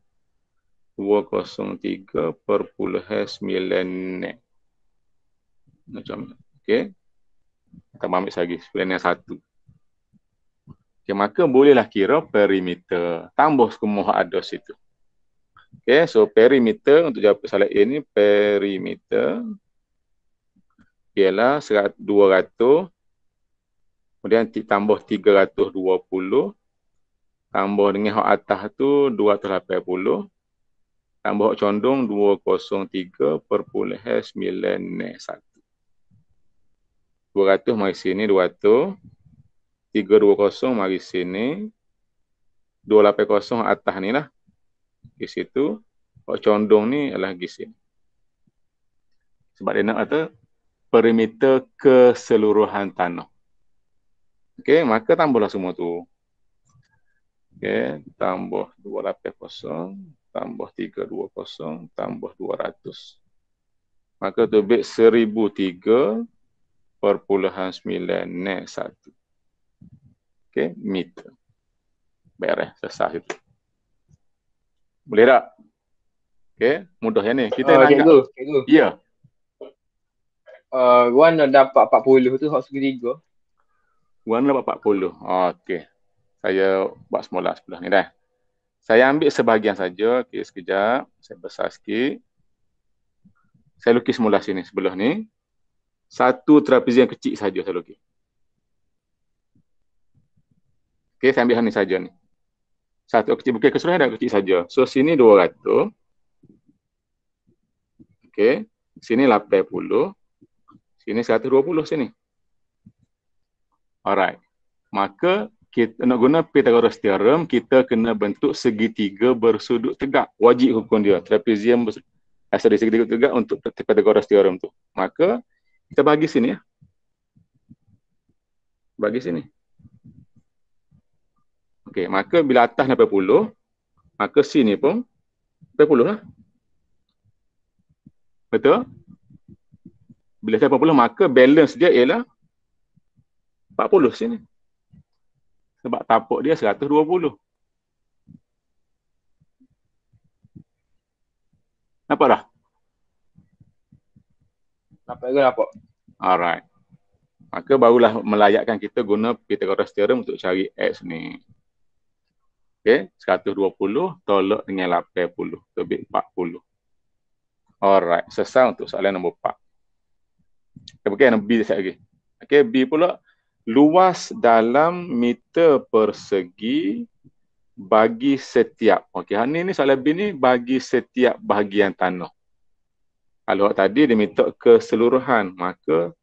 203 per puluh 9 ne. Macam, okay. Kita ambil lagi, yang satu. Okay, maka bolehlah kira perimeter. Tambah semua ada situ. Okay, so perimeter untuk jawapan soalan A ni, perimeter ialah 200. Kemudian tambah 320. Tambah dengan hak atas tu 280. Tambah hak condong 203 per puluh 991. 200 mari sini 200. 320 mari sini. 280 atas ni lah. Di situ. Oh, condong ni adalah di sini. Sebab dia nak kata perimeter keseluruhan tanah. Okey, maka tambahlah semua tu. Okey, tambah 280, tambah 320, tambah 200. Maka tu bit 1003 perpuluhan 9 net 1. Okay, meet. Beres, eh, selesai itu. Boleh tak? Okay, mudah ya ni. Kita uh, nak cikgu, cikgu. Ya. Yeah. Uh, dah dapat 40 tu, hak segera 3. Wan dapat 40. Oh, ah, okay. Saya buat semula sebelah ni dah. Saya ambil sebahagian saja. Okay, sekejap. Saya besar sikit. Saya lukis semula sini sebelah ni. Satu trapezi yang kecil saja saya lukis. Okey, saya ambil hal saja ni. Satu kecil bukan keseluruhan dan kecil saja. So sini 200. Okey, sini 80. Sini 120 sini. Alright. Maka kita nak guna Pythagoras theorem, kita kena bentuk segitiga bersudut tegak. Wajib hukum dia. Trapezium asal segitiga tegak untuk Pythagoras theorem tu. Maka kita bagi sini ya. Bagi sini. Okey, maka bila atas 80, maka sin ni pun 80 lah. Betul? Bila saya 80, maka balance dia ialah 40 sini. Sebab tapuk dia 120. Nampak dah? Nampak ke nampak? Alright. Maka barulah melayakkan kita guna Pythagoras Theorem untuk cari X ni. Okey, 120 tolak dengan 80, lebih 40. Alright, selesai untuk soalan nombor 4. Okey, okay, B saya lagi. Okey, B pula luas dalam meter persegi bagi setiap. Okey, ha ini ni soalan B ni bagi setiap bahagian tanah. Kalau tadi dia minta keseluruhan, maka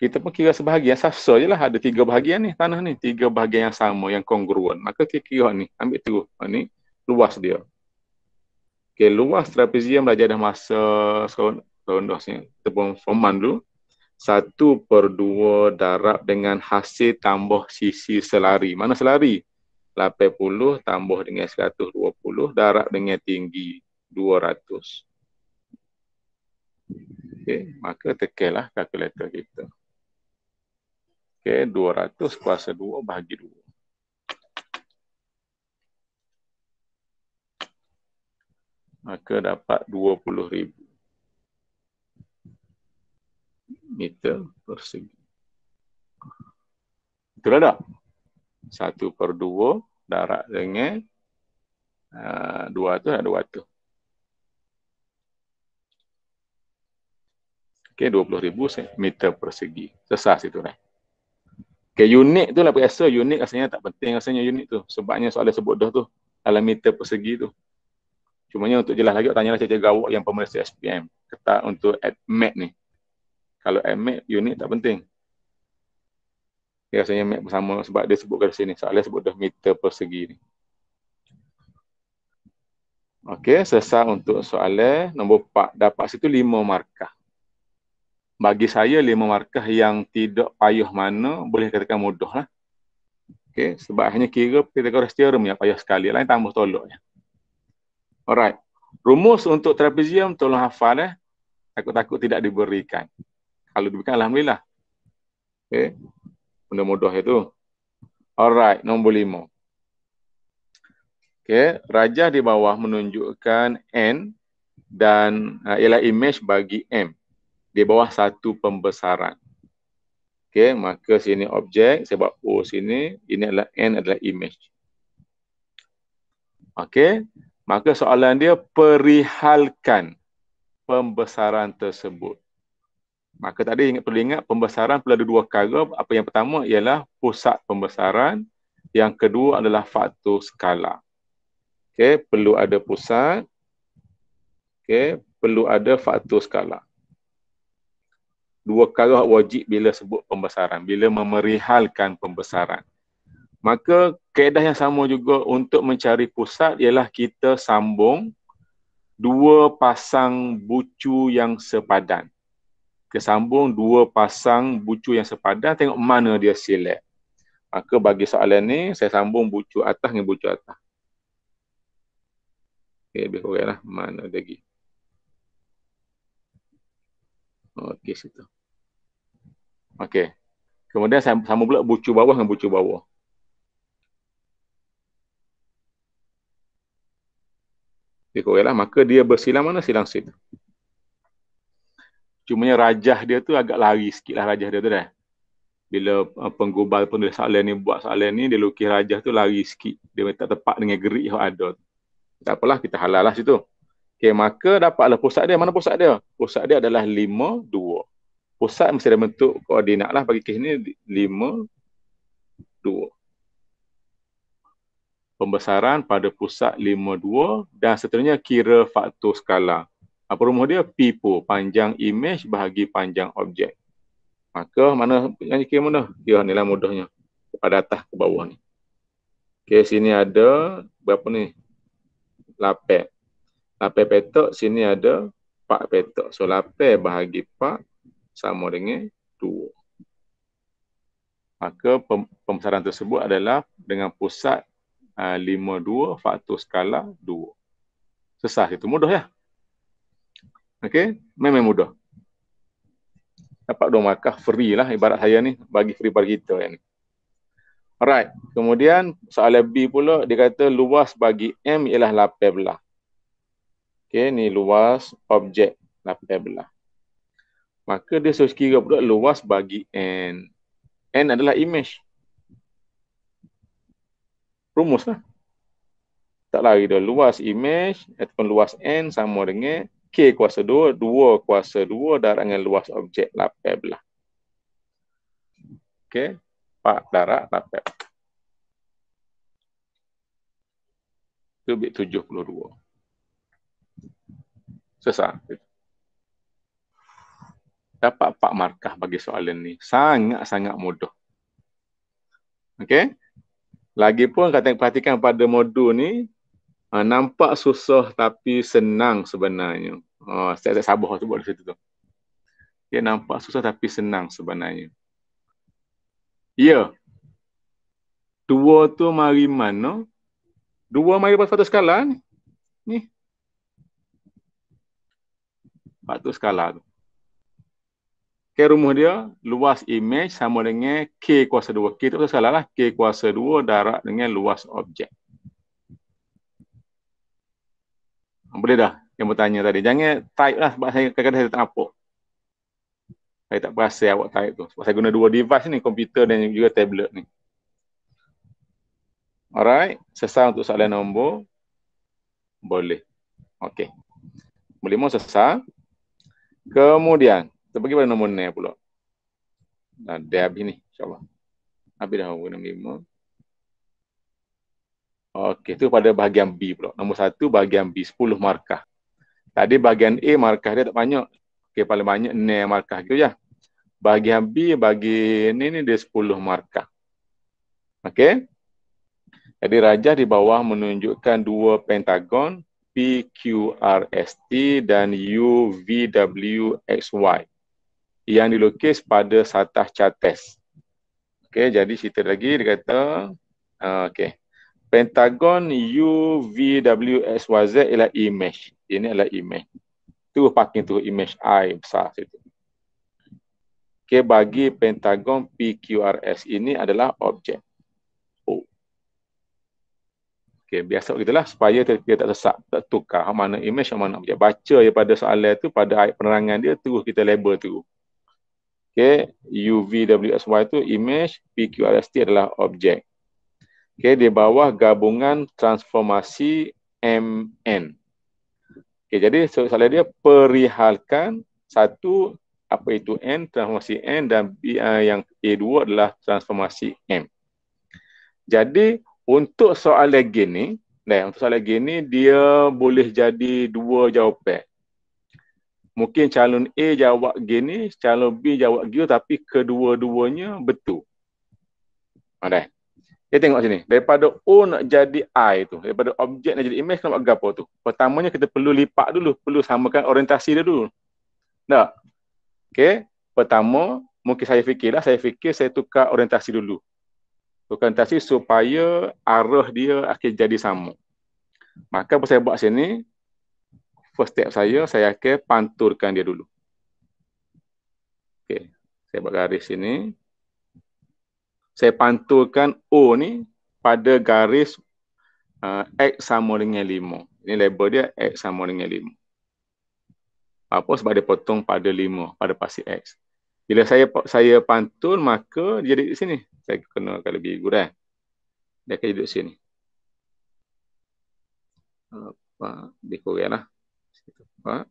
kita pun kira sebahagian safsa je lah. Ada tiga bahagian ni tanah ni. Tiga bahagian yang sama, yang kongruen. Maka kita kira ni, ambil tu, ha, Ni luas dia. Okay, luas trapezium belajar dah masa serondos ni. Kita pun forman dulu. Satu per dua darab dengan hasil tambah sisi selari. Mana selari? 80 tambah dengan 120 darab dengan tinggi 200. Okay, maka tekelah kalkulator kita. Okey, 200 kuasa 2 bahagi 2. Maka dapat ribu meter persegi. Itulah dah. 1 per 2 darat dengan ah, 200 dan 200. Okey, ribu meter persegi. Sesas itu, kan? Right? Okay, unit tu lah biasa unit rasanya tak penting rasanya unit tu. Sebabnya soalan sebut dah tu. Dalam meter persegi tu. Cumanya untuk jelas lagi, tanya tanyalah cikgu gawak yang pemeriksa SPM. Ketak untuk admit ni. Kalau admit, unit tak penting. Dia rasanya mat bersama sebab dia sebut kat sini. Soalnya sebut dah meter persegi ni. Okay, selesai untuk soalan nombor 4. Dapat situ 5 markah bagi saya lima markah yang tidak payah mana boleh katakan mudah lah. Okay, sebab hanya kira Pythagoras theorem yang payah sekali lain tambah tolok ya. Alright. Rumus untuk trapezium tolong hafal eh. Takut-takut tidak diberikan. Kalau diberikan alhamdulillah. Okay. Benda mudah itu. Alright, nombor lima. Okay, raja di bawah menunjukkan N dan uh, ialah image bagi M di bawah satu pembesaran. Okey, maka sini objek sebab O sini ini adalah N adalah image. Okey, maka soalan dia perihalkan pembesaran tersebut. Maka tadi ingat perlu ingat pembesaran perlu ada dua perkara. Apa yang pertama ialah pusat pembesaran, yang kedua adalah faktor skala. Okey, perlu ada pusat. Okey, perlu ada faktor skala dua karah wajib bila sebut pembesaran, bila memerihalkan pembesaran. Maka kaedah yang sama juga untuk mencari pusat ialah kita sambung dua pasang bucu yang sepadan. Kesambung dua pasang bucu yang sepadan, tengok mana dia silap. Maka bagi soalan ni, saya sambung bucu atas dengan bucu atas. Okay, lebih kurang lah. Mana lagi? uh, oh, gas itu. Okey. Kemudian sama, sama pula bucu bawah dengan bucu bawah. Dia korelah, maka dia bersilang mana? Silang sin. nya rajah dia tu agak lari sikit lah rajah dia tu dah. Bila eh, penggubal pun dia soalan ni, buat soalan ni, dia lukis rajah tu lari sikit. Dia tak tepat dengan gerik yang ada. Tak apalah, kita halal lah situ. Okay, maka dapatlah pusat dia. Mana pusat dia? Pusat dia adalah lima dua. Pusat mesti ada bentuk koordinat lah bagi kes ni 5, 2. Pembesaran pada pusat lima dua dan seterusnya kira faktor skala. Apa rumah dia? Pipo, panjang image bahagi panjang objek. Maka mana yang kira mana? Dia ya, nilai mudahnya. Pada atas ke bawah ni. Okay, sini ada berapa ni? 8. 8 petak sini ada 4 Petok So 8 bahagi 4 sama dengan 2. Maka pembesaran tersebut adalah dengan pusat uh, 52 faktor skala 2. Sesah itu mudah ya. Okey, memang mudah. Dapat dua markah free lah ibarat saya ni bagi free bagi kita yang ni. Alright, kemudian soalan B pula dia kata luas bagi M ialah 18. Okey, ni luas objek lapai belah. Maka dia suruh kira pula luas bagi N. N adalah image. Rumus lah. Tak lari dia. Luas image ataupun luas N sama dengan K kuasa 2, 2 kuasa 2 darat dengan luas objek lapai belah. Okey, 4 darat lapai belah. Itu 72 sesat. Dapat Pak markah bagi soalan ni. Sangat-sangat mudah. Okay. Lagipun kata yang perhatikan pada modul ni uh, nampak susah tapi senang sebenarnya. Oh, uh, saya tu buat di situ tu. okay, nampak susah tapi senang sebenarnya. Ya. Yeah. Dua tu mari mana? Dua mari pada satu skala lah ni. Ni tu skala tu. K rumus dia, luas image sama dengan K kuasa 2. K tu skala lah. K kuasa 2 darab dengan luas objek. Boleh dah yang bertanya tadi. Jangan type lah sebab saya kadang-kadang saya tak nampak. Saya tak perasa awak type tu. Sebab saya guna dua device ni, komputer dan juga tablet ni. Alright, selesai untuk soalan nombor. Boleh. Okay. Boleh mahu selesai. Kemudian, kita pergi pada nombor 9 pula. Nah, dia habis ni, insyaAllah. Habis dah nombor 5. Okey, tu pada bahagian B pula. Nombor satu bahagian B, sepuluh markah. Tadi bahagian A, markah dia tak banyak. Okey, paling banyak 9 markah gitu ya. Bahagian B, bagi ni, ni dia sepuluh markah. Okey. Jadi rajah di bawah menunjukkan dua pentagon PQRST dan UVWXY yang dilukis pada satah cat test. Okey, jadi cerita lagi dia kata uh, okey. Pentagon UVWXYZ ialah image. Ini adalah image. Tu parking tu image I besar situ. Okey, bagi Pentagon PQRS ini adalah objek. Okey, biasa gitulah supaya kita tak sesak, tak tukar. Hang mana image, hang mana objek. Baca je pada soalan tu, pada ayat penerangan dia, terus kita label tu. Okey, UVWXY tu image, PQRST adalah objek. Okey, di bawah gabungan transformasi MN. Okey, jadi soalan dia perihalkan satu apa itu N, transformasi N dan uh, yang A2 adalah transformasi M. Jadi untuk soalan ni, dan untuk soalan ni dia boleh jadi dua jawapan. Mungkin calon A jawab gini, calon B jawab gitu tapi kedua-duanya betul. Ada. Kita tengok sini. Daripada O nak jadi I tu. Daripada objek nak jadi image, nak buat gapo tu. Pertamanya kita perlu lipat dulu. Perlu samakan orientasi dia dulu. Tak? Okay. Pertama, mungkin saya fikirlah. Saya fikir saya tukar orientasi dulu berkontasi supaya arah dia akan jadi sama. Maka apa saya buat sini, first step saya, saya akan panturkan dia dulu. Okay, saya buat garis sini. Saya panturkan O ni pada garis uh, X sama dengan 5. Ini label dia X sama dengan 5. Apa sebab dia potong pada 5, pada pasir X. Bila saya saya pantul maka dia duduk sini. Saya kena akan lebih gurah. Dia akan duduk sini. Apa di lah. apa?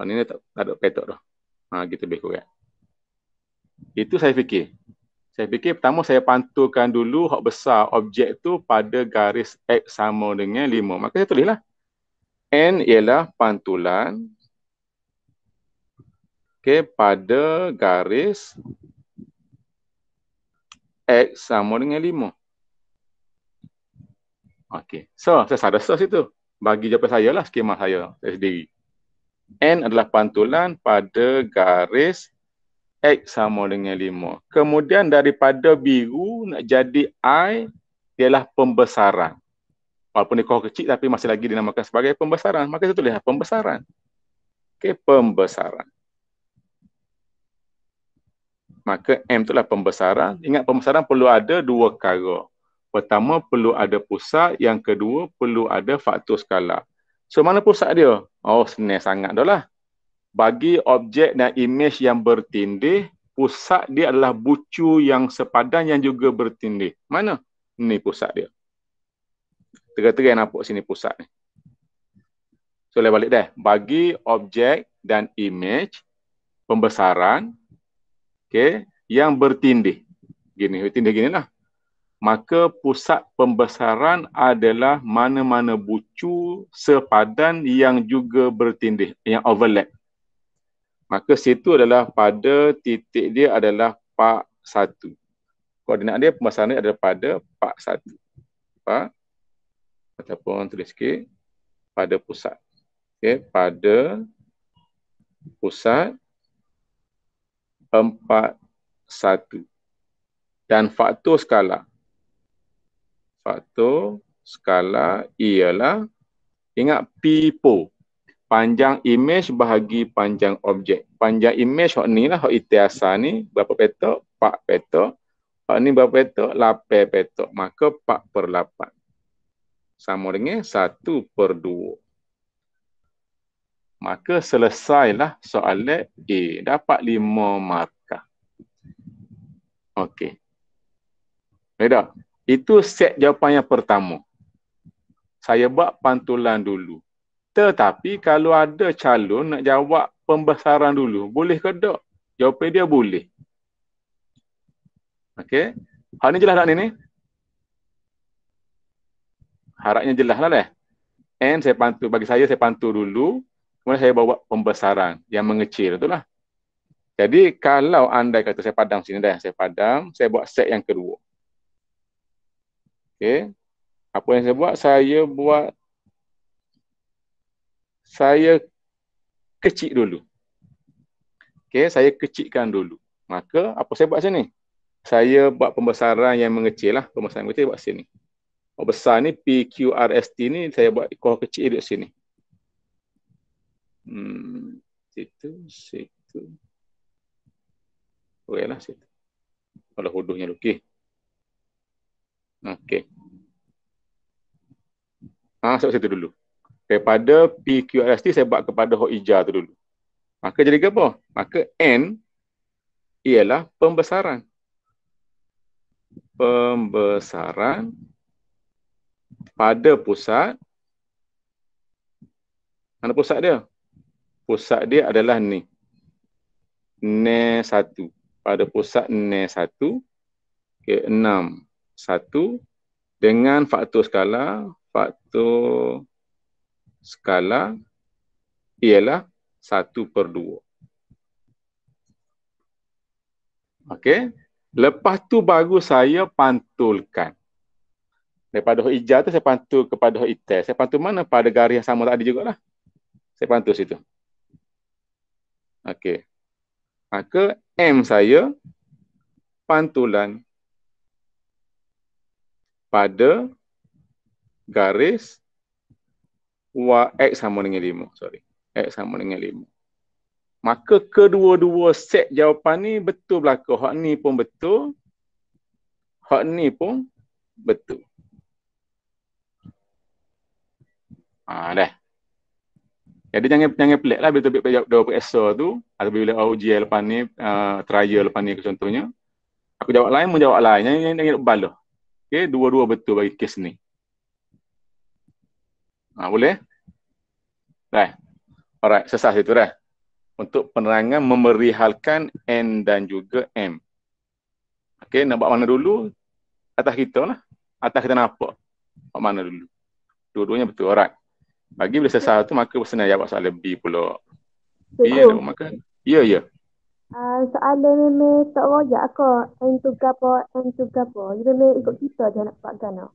Ha ni tak, tak ada petok dah. Ha gitu lebih kurang. Itu saya fikir. Saya fikir pertama saya pantulkan dulu hak besar objek tu pada garis X sama dengan 5. Maka saya tulislah. N ialah pantulan okay, pada garis X sama dengan 5. Okey, so saya ada sos itu. Bagi jawapan saya lah, skema saya sendiri. N adalah pantulan pada garis X sama dengan 5. Kemudian daripada biru nak jadi I, ialah pembesaran. Walaupun dia kohor kecil tapi masih lagi dinamakan sebagai pembesaran. Maka saya tulis lah, pembesaran. Okey, pembesaran maka M itulah pembesaran. Ingat pembesaran perlu ada dua perkara. Pertama perlu ada pusat, yang kedua perlu ada faktor skala. So mana pusat dia? Oh senang sangat dah lah. Bagi objek dan imej yang bertindih, pusat dia adalah bucu yang sepadan yang juga bertindih. Mana? Ni pusat dia. tengah yang nampak sini pusat ni. So, balik dah. Bagi objek dan imej pembesaran, okey yang bertindih gini bertindih gini lah maka pusat pembesaran adalah mana-mana bucu sepadan yang juga bertindih yang overlap maka situ adalah pada titik dia adalah pak satu koordinat dia pembesaran adalah pada pak satu pak ataupun tulis sikit pada pusat okey pada pusat Empat satu Dan faktor skala. Faktor skala ialah, ingat PIPO. Panjang imej bahagi panjang objek. Panjang imej hak ni lah, hak itiasa ni, berapa petok? pak petok. Hak ni berapa petok? 8 petok. Maka pak per lapan. Sama dengan 1 per dua maka selesailah soalan A. Dapat lima markah. Okey. Baiklah. Itu set jawapan yang pertama. Saya buat pantulan dulu. Tetapi kalau ada calon nak jawab pembesaran dulu, boleh ke tak? Jawapan dia boleh. Okey. Hari ni jelas tak ni ni? Harapnya jelas lah dah. And saya pantu, bagi saya saya pantul dulu kemudian saya bawa pembesaran yang mengecil lah. Jadi kalau anda kata saya padam sini dah, saya padam, saya buat set yang kedua. Okey. Apa yang saya buat? Saya buat saya kecil dulu. Okey, saya kecilkan dulu. Maka apa saya buat sini? Saya buat pembesaran yang mengecil lah. Pembesaran yang kecil saya buat sini. Pembesaran besar ni PQRST ni saya buat ekor kecil di sini situ, situ. Okeylah situ. Kalau hudungnya lukis. Okey. Ah, saya sebab situ dulu. Daripada PQRST saya buat kepada hok ijar tu dulu. Maka jadi apa? Maka N ialah pembesaran. Pembesaran pada pusat mana pusat dia? pusat dia adalah ni. Ne satu. Pada pusat ne satu. Okay, enam satu. Dengan faktor skala. Faktor skala ialah satu per dua. Okey. Lepas tu baru saya pantulkan. Daripada huruf hijau tu saya pantul kepada huruf Saya pantul mana? Pada garis yang sama tadi jugalah. Saya pantul situ. Okey. Maka M saya pantulan pada garis X sama dengan 5. Sorry. X sama dengan 5. Maka kedua-dua set jawapan ni betul berlaku. Hak ni pun betul. Hak ni pun betul. Ah dah. Jadi jangan jangan pelik lah bila terbit pejabat dua periksa tu atau bila OJL lepas ni, uh, trial lepas ni contohnya. Aku jawab lain, menjawab lain. Yang yang nak bala. Okey, dua-dua betul bagi kes ni. Ha, boleh? Right. Alright, sesah situ dah. Untuk penerangan memerihalkan N dan juga M. Okey, nak buat mana dulu? Atas kita lah. Atas kita nampak. Buat mana dulu. Dua-duanya betul. Alright. Bagi bila sesah tu maka senang jawab soalan lebih pula. Ya, maka. Ya, ya. Uh, soalan memang tak wajak aku. Yang tu gapo, yang tu gapo. Dia memang ikut kita je nak buat gana.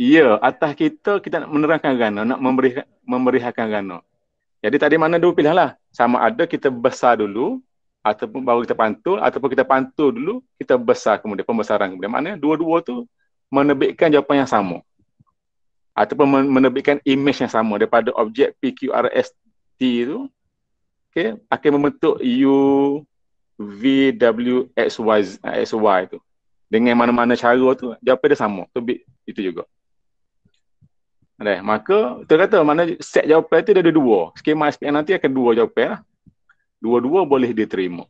Ya, atas kita kita nak menerangkan gana, nak memberi memberihakan gana. Jadi tadi mana dua pilihan lah. Sama ada kita besar dulu, ataupun baru kita pantul, ataupun kita pantul dulu, kita besar kemudian, pembesaran kemudian. Maknanya dua-dua tu menebikkan jawapan yang sama ataupun menerbitkan imej yang sama daripada objek PQRST tu okay? akan membentuk U V W X Y eh, X Y tu dengan mana-mana cara tu jawapan dia sama tu itu juga Okay, maka kita kata mana set jawapan tu dia ada dua. Skema SPM nanti akan dua jawapan lah. Dua-dua boleh diterima.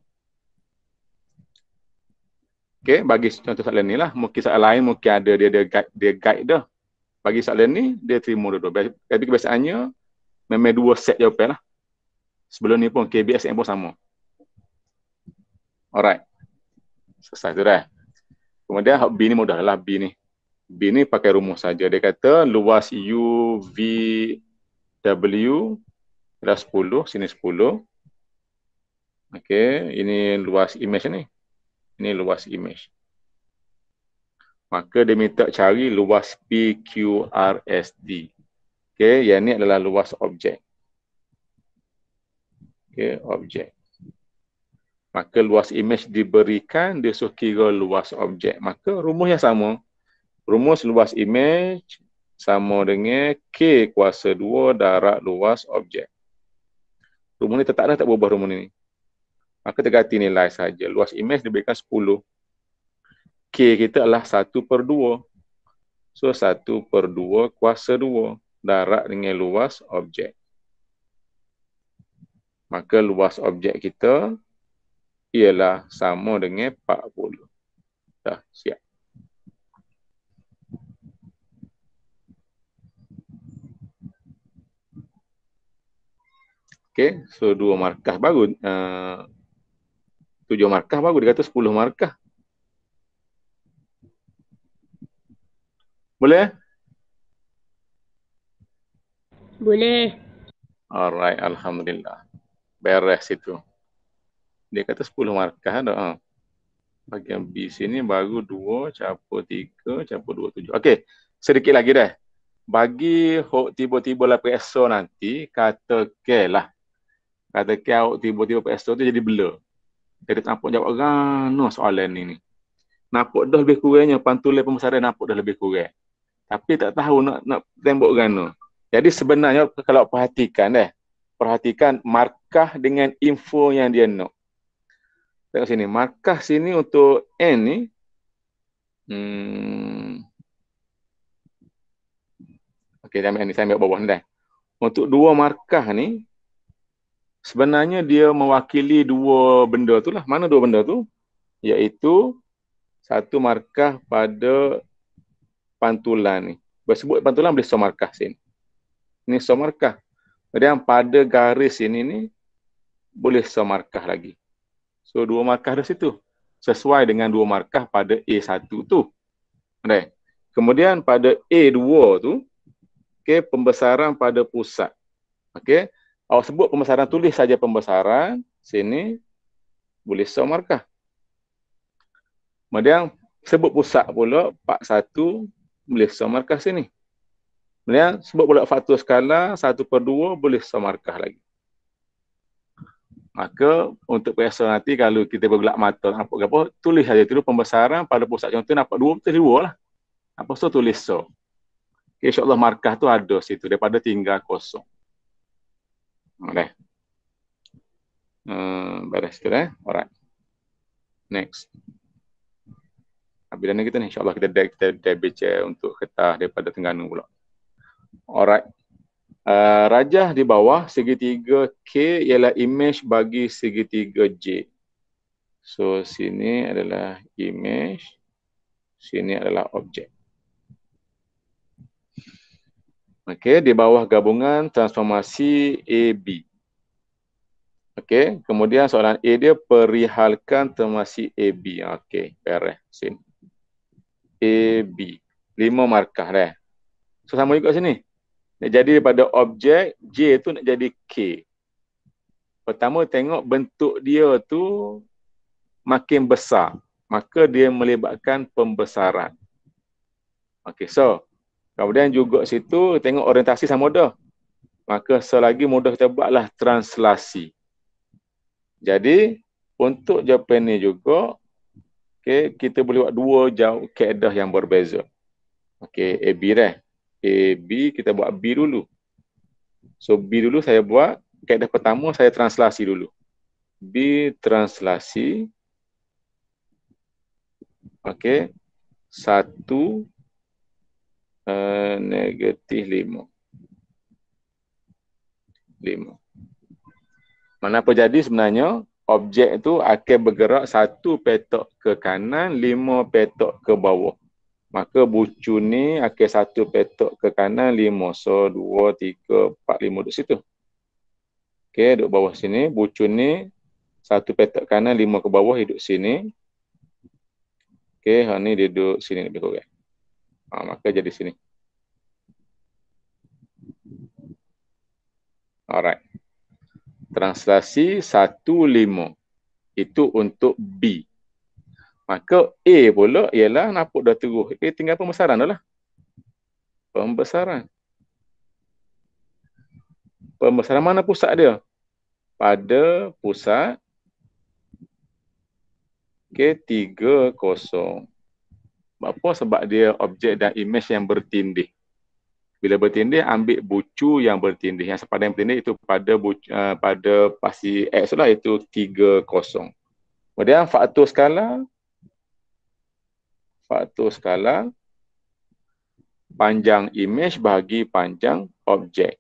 Okay, bagi contoh soalan ni lah. Mungkin soalan lain mungkin ada dia ada dia guide dah bagi soalan ni, dia terima dulu. Tapi kebiasaannya, memang dua set jawapan lah. Sebelum ni pun, KBSN pun sama. Alright. Selesai tu dah. Kemudian, B ni mudah lah, B ni. B ni pakai rumus saja. Dia kata, luas U, V, W, dah 10, sini 10. Okay, ini luas image ni. Ini luas image maka dia minta cari luas PQRSD. Okay, yang ni adalah luas objek. Okay, objek. Maka luas image diberikan, dia suruh kira luas objek. Maka rumus yang sama. Rumus luas image sama dengan K kuasa 2 darab luas objek. Rumus ni tetap ada tak berubah rumus ni. Maka kita nilai saja. Luas image diberikan 10. K kita adalah 1 per 2. So 1 per 2 kuasa 2. Darat dengan luas objek. Maka luas objek kita ialah sama dengan 40. Dah siap. Okay, so dua markah baru. Uh, tujuh markah baru, dia kata sepuluh markah. Boleh? Boleh. Alright, Alhamdulillah. Beres itu. Dia kata 10 markah ada. Ha. Bagian B sini baru 2, capur 3, capur 2, 7. Okey, sedikit lagi dah. Bagi hok tiba-tiba lah PSO nanti, kata ke lah. Kata ke hok tiba-tiba PSO tu jadi blur. Jadi nampak jawab orang, no soalan ni ni. Nampak dah lebih kurangnya, pantulai pembesaran nampak dah lebih kurang tapi tak tahu nak nak tembok gano. Jadi sebenarnya kalau perhatikan eh, perhatikan markah dengan info yang dia nak. Tengok sini, markah sini untuk N ni hmm. Okey, jangan ni saya ambil bawah ni dah. Untuk dua markah ni sebenarnya dia mewakili dua benda tu lah. Mana dua benda tu? Iaitu satu markah pada pantulan ni. Bersebut pantulan boleh somarkah sini. Ini somarkah. Kemudian pada garis ini ni boleh somarkah lagi. So dua markah dari situ. Sesuai dengan dua markah pada A1 tu. Okay. Kemudian pada A2 tu, okay, pembesaran pada pusat. Okay. Awak sebut pembesaran, tulis saja pembesaran. Sini boleh somarkah. Kemudian sebut pusat pula, 41, boleh sama markah sini. Ya, sebab pula faktor skala 1 per 2 boleh sama markah lagi. Maka untuk biasa nanti kalau kita bergelak mata nampak apa, tulis saja dulu pembesaran pada pusat contoh nampak 2 betul 2 lah. Apa tu tulis so. Okay, InsyaAllah markah tu ada situ daripada tinggal kosong. Boleh. Hmm, beres tu eh? Alright. Next. Ah, bila ni kita ni insyaAllah kita dah kita dah baca untuk ketah daripada Tengganu pula. Alright. Uh, rajah di bawah segitiga K ialah image bagi segitiga J. So sini adalah image, sini adalah objek. Okey, di bawah gabungan transformasi AB. Okey, kemudian soalan A dia perihalkan transformasi AB. Okey, beres sini. A, B. Lima markah dah. Eh? So sama juga sini. Nak jadi daripada objek, J tu nak jadi K. Pertama tengok bentuk dia tu makin besar. Maka dia melibatkan pembesaran. Okay, so. Kemudian juga situ tengok orientasi sama dah. Maka selagi mudah kita buatlah translasi. Jadi untuk jawapan ni juga Okay, kita boleh buat dua jauh keadaan yang berbeza. Okay, A, B dah. A, kita buat B dulu. So, B dulu saya buat keadaan pertama, saya translasi dulu. B, translasi. Okay. Satu uh, negatif lima. Lima. Mana apa jadi sebenarnya? objek tu akan bergerak satu petak ke kanan, lima petak ke bawah. Maka bucu ni akan satu petak ke kanan, lima. So, dua, tiga, empat, lima duduk situ. Okey, duduk bawah sini. Bucu ni satu petak kanan, lima ke bawah, hidup sini. Okey, ha ni dia duduk sini lebih kurang. Ha, maka jadi sini. Alright translasi 1.5. Itu untuk B. Maka A pula ialah nampak dah terus. Eh, tinggal pembesaran dah lah. Pembesaran. Pembesaran mana pusat dia? Pada pusat K30. Okay, Kenapa? Sebab dia objek dan image yang bertindih bila bertindih ambil bucu yang bertindih yang sepadan yang bertindih itu pada bucu, uh, eh, pada pasti X lah itu 3 kosong kemudian faktor skala faktor skala panjang image bahagi panjang objek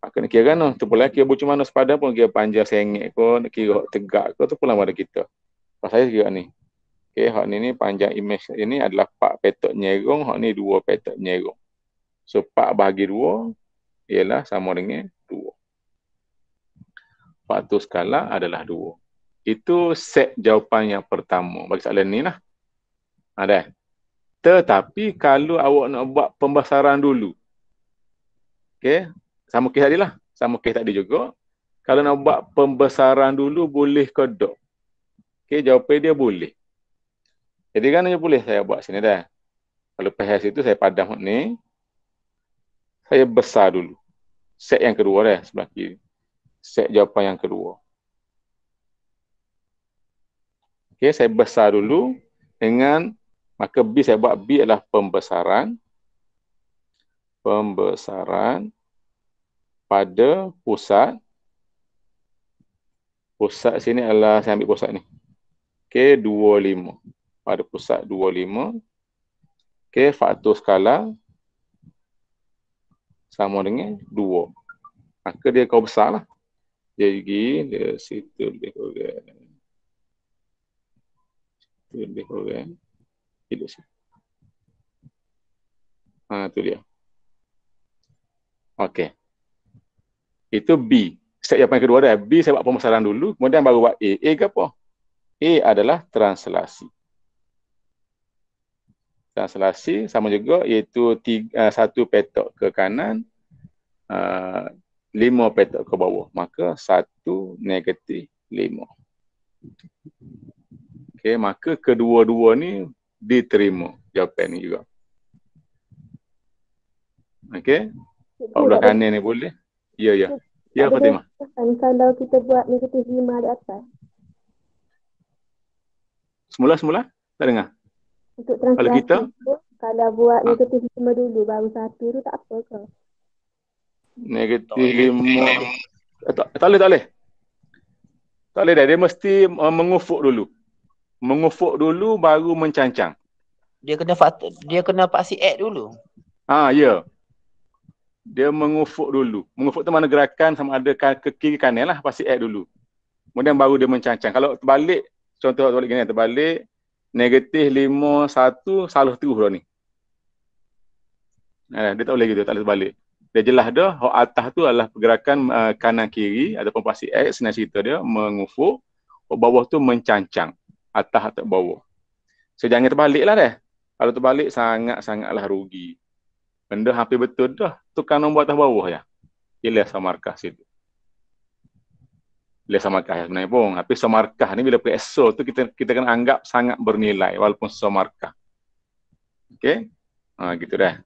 akan ah, kira kan tu pula kira bucu mana sepadan pun kira panjang sengit ke kira tegak ke tu pula pada kita pasal saya kira ni Okay, hak ni ni panjang image ini adalah 4 petak nyerong, hak ni 2 petak nyerong. So 4 bahagi 2 ialah sama dengan 2. Faktor skala adalah 2. Itu set jawapan yang pertama bagi soalan ni lah. Ada. Ha, Tetapi kalau awak nak buat pembesaran dulu. okay? sama kes tadi lah. Sama kes tadi juga. Kalau nak buat pembesaran dulu boleh ke tak? Okey, jawapan dia boleh. Jadi kan dia boleh saya buat sini dah. Kalau pasal itu saya padam ni, saya besar dulu. Set yang kedua dah sebelah kiri. Set jawapan yang kedua. Okey, saya besar dulu dengan maka B saya buat B adalah pembesaran pembesaran pada pusat pusat sini adalah saya ambil pusat ni. Okey, 25. Pada pusat 25. Okey, faktor skala sama dengan dua. Maka dia kau besar lah. Dia pergi, dia situ lebih kurang. Situ lebih kurang. Itu sih. Ha, tu dia. Okey. Itu B. Set yang kedua dah. B saya buat pemasaran dulu. Kemudian baru buat A. A ke apa? A adalah translasi dan selasih sama juga iaitu tiga, eh, satu petak ke kanan uh, lima petak ke bawah maka satu negatif lima okay, maka kedua-dua ni diterima jawapan ni juga Okey. Kalau kanan ni boleh. Ya ya. Ya Fatimah. Kalau kita buat negatif lima di atas. Semula semula tak dengar. Untuk transaksi, kalau kita, tu, kalau buat ha. Ah. lima dulu, baru satu tu tak apa ke? Negatif lima. Eh, tak, tak, boleh, tak boleh. Tak boleh dah. Dia mesti uh, mengufuk dulu. Mengufuk dulu, baru mencancang. Dia kena faktor, dia kena paksi add dulu. Ha, ya. Yeah. Dia mengufuk dulu. Mengufuk tu mana gerakan sama ada ke kiri kanan lah, paksi add dulu. Kemudian baru dia mencancang. Kalau terbalik, contoh terbalik gini, terbalik, negatif lima satu salah terus dah ni. Eh, dia tak boleh gitu, tak boleh terbalik. Dia jelas dah, hok atas tu adalah pergerakan uh, eh, kanan-kiri ataupun pasti X, senar cerita dia, mengufuk. Hok bawah tu mencancang. Atas atau bawah. So, jangan terbalik lah dah. Kalau terbalik, sangat-sangatlah rugi. Benda hampir betul dah. Tukar nombor atas bawah ya. Ilyas sama lah markah situ boleh sama markah sebenarnya pun. Tapi sesuai markah ni bila pakai so tu kita kita kena anggap sangat bernilai walaupun sesuai markah. Okey? Ha, gitu dah.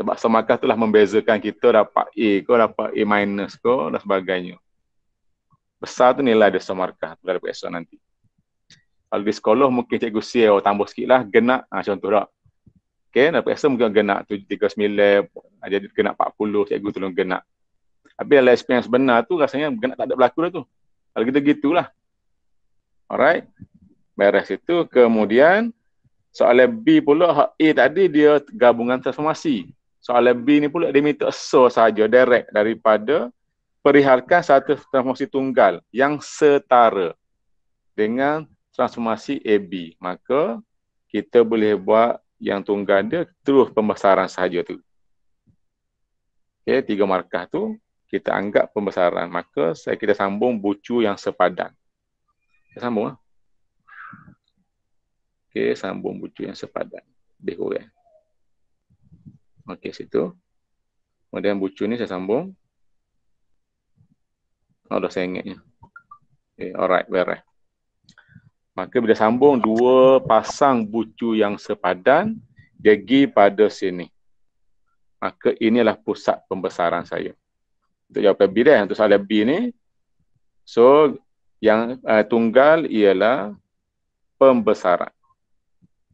Sebab sesuai markah tu lah membezakan kita dapat A ke dapat A minus ke dan sebagainya. Besar tu nilai dia sesuai markah dalam pakai so nanti. Kalau di sekolah mungkin cikgu siya eh, oh, tambah sikit lah genak. Ha, contoh tak? Okey, dalam pakai so mungkin genak 39, ha, jadi genak 40 cikgu tolong genak. Tapi dalam experience benar tu rasanya genak tak ada berlaku dah tu. Kalau kita gitulah. Alright. Beres itu. Kemudian soalan B pula hak A tadi dia gabungan transformasi. Soalan B ni pula dia minta so saja direct daripada perihalkan satu transformasi tunggal yang setara dengan transformasi AB. Maka kita boleh buat yang tunggal dia terus pembesaran saja tu. Okey, tiga markah tu kita anggap pembesaran maka saya kita sambung bucu yang sepadan kita sambung lah. okey sambung bucu yang sepadan lebih kurang okey situ kemudian bucu ni saya sambung oh dah ingatnya. Okay, eh, alright beres right. maka bila sambung dua pasang bucu yang sepadan dia pergi pada sini maka inilah pusat pembesaran saya untuk jawapan B dia, untuk soalan B ni. So, yang uh, tunggal ialah pembesaran.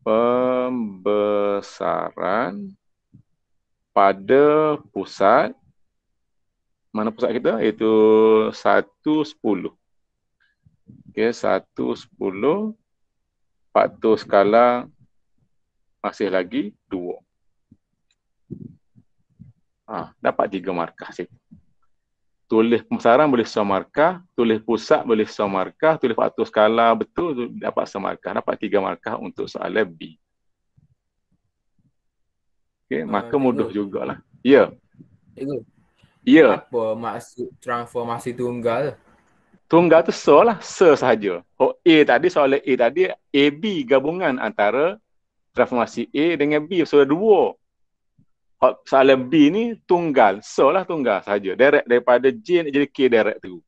Pembesaran pada pusat, mana pusat kita? Iaitu 110. Okey, 110. Faktor skala masih lagi 2. Ah, dapat 3 markah situ tulis pemasaran boleh sesuai markah, tulis pusat boleh sesuai markah, tulis faktor skala betul dapat sesuai markah, dapat tiga markah untuk soal B. Okey, ah, maka uh, mudah jugalah. Ya. Yeah. Cikgu. Ya. Yeah. Apa maksud transformasi tunggal? Tunggal tu so lah, so sahaja. Oh, A tadi, soal A tadi, B gabungan antara transformasi A dengan B, so dua soalan B ni tunggal. So lah tunggal saja. Direct daripada J jadi K direct tu.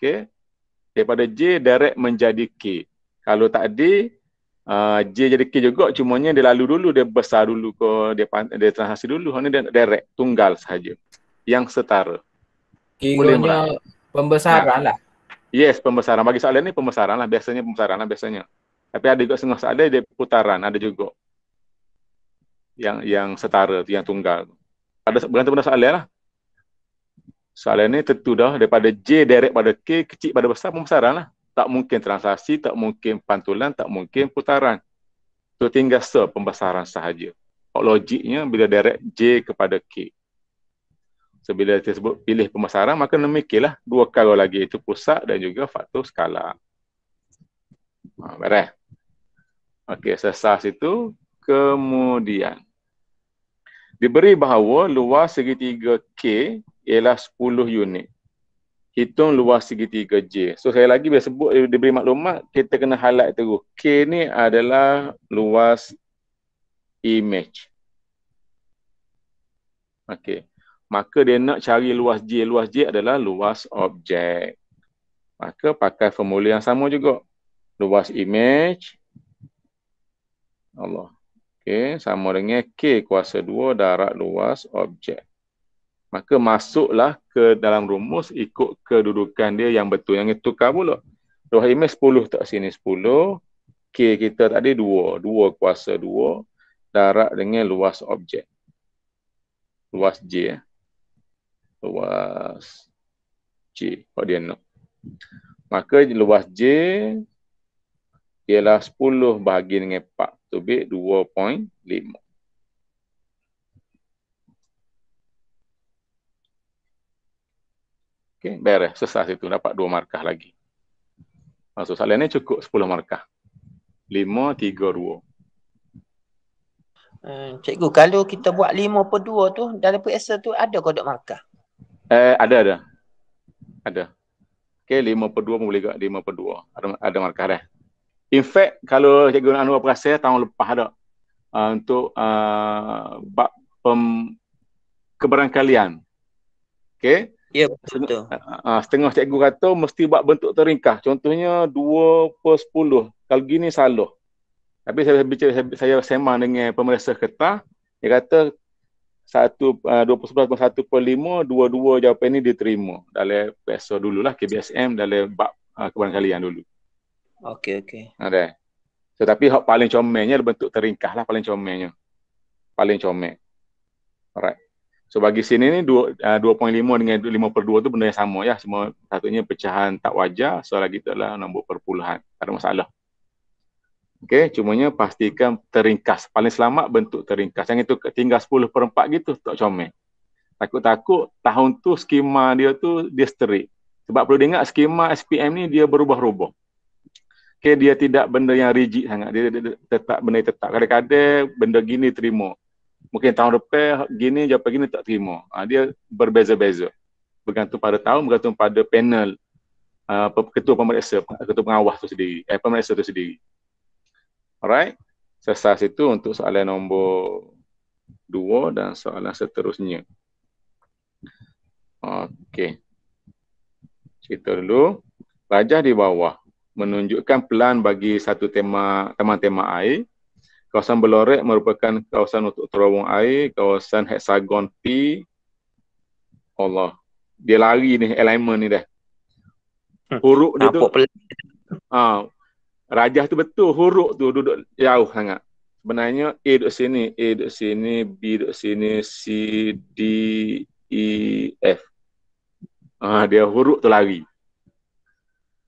Okay. Daripada J direct menjadi K. Kalau tak D, uh, J jadi K juga. Cumanya dia lalu dulu, dia besar dulu ke, dia, dia transaksi dulu. hanya dia direct, tunggal saja. Yang setara. Kira-kira pembesaran nah. lah. Yes, pembesaran. Bagi soalan ni pembesaran lah. Biasanya pembesaran lah biasanya. Tapi ada juga setengah soalan dia putaran, ada juga yang yang setara tu yang tunggal ada bergantung pada soalan lah soalan ni tentu dah daripada J direct pada K kecil pada besar pembesaran lah tak mungkin transaksi, tak mungkin pantulan tak mungkin putaran tu tinggal se pembesaran sahaja logiknya bila direct J kepada K so bila kita sebut pilih pembesaran maka nemikilah dua kali lagi itu pusat dan juga faktor skala ha, beres Okey, sesas itu kemudian diberi bahawa luas segitiga K ialah 10 unit. Hitung luas segitiga J. So saya lagi bila sebut eh, diberi maklumat kita kena highlight terus. K ni adalah luas image. Okey. Maka dia nak cari luas J. Luas J adalah luas objek. Maka pakai formula yang sama juga. Luas image. Allah. Okey, sama dengan K kuasa 2 darab luas objek. Maka masuklah ke dalam rumus ikut kedudukan dia yang betul. Yang itu tukar pula. Ruah imej 10 tak sini 10. K kita tadi 2. 2 kuasa 2 darab dengan luas objek. Luas J. Eh. Luas J. Kalau dia nak. Maka luas J ialah 10 bahagi dengan 4 to be 2.5. Okey, beres. Selesai situ. Dapat 2 markah lagi. Maksud soalan ni cukup 10 markah. 5, 3, 2. Hmm, cikgu, kalau kita buat 5 per 2 tu, dalam periksa tu ada kodok markah? Eh, ada, ada. Ada. Okay 5 per 2 pun boleh juga. 5 per 2. Ada, ada markah dah. In fact, kalau Cikgu Anwar perasa tahun lepas ada uh, untuk uh, pem keberangkalian. okay? Ya, betul. Setengah, uh, uh, setengah cikgu kata mesti buat bentuk teringkah. Contohnya 2 per 10. Kalau gini salah. Tapi saya bicara saya, saya sembang dengan pemeriksa kertas, dia kata 1 uh, 2 per 11 1 per 5 dua dua jawapan ini diterima dalam peso dululah KBSM dalam bab uh, keberangkalian dulu. Okey, okey. Ada. Tetapi hak paling comelnya bentuk teringkah lah paling comelnya. Paling comel. Alright. So bagi sini ni 2.5 uh, ah, dengan 5 per 2 tu benda yang sama ya. Semua satunya pecahan tak wajar. So lagi tu adalah nombor perpuluhan. Tak ada masalah. Okey, cumanya pastikan teringkas. Paling selamat bentuk teringkas. Yang itu tinggal 10 per 4 gitu tak comel. Takut-takut tahun tu skema dia tu dia seterik. Sebab perlu diingat skema SPM ni dia berubah-ubah. Okay, dia tidak benda yang rigid sangat. Dia, dia, dia tetap benda tetap. Kadang-kadang benda gini terima. Mungkin tahun depan gini, jawapan begini tak terima. Ha, dia berbeza-beza. Bergantung pada tahun, bergantung pada panel uh, ketua pemeriksa, ketua pengawas tu sendiri. Eh, pemeriksa tu sendiri. Alright. Selesai situ untuk soalan nombor dua dan soalan seterusnya. Okay. Cerita dulu. Rajah di bawah menunjukkan pelan bagi satu tema tema-tema air. Kawasan Belorek merupakan kawasan untuk terowong air, kawasan heksagon P. Allah. Dia lari ni alignment ni dah. Hmm. Huruf dia tu. Ah. Uh, rajah tu betul huruf tu duduk jauh sangat. Benarnya A duduk sini, A duduk sini, B duduk sini, C, D, E, F. Ah, dia huruf tu lari.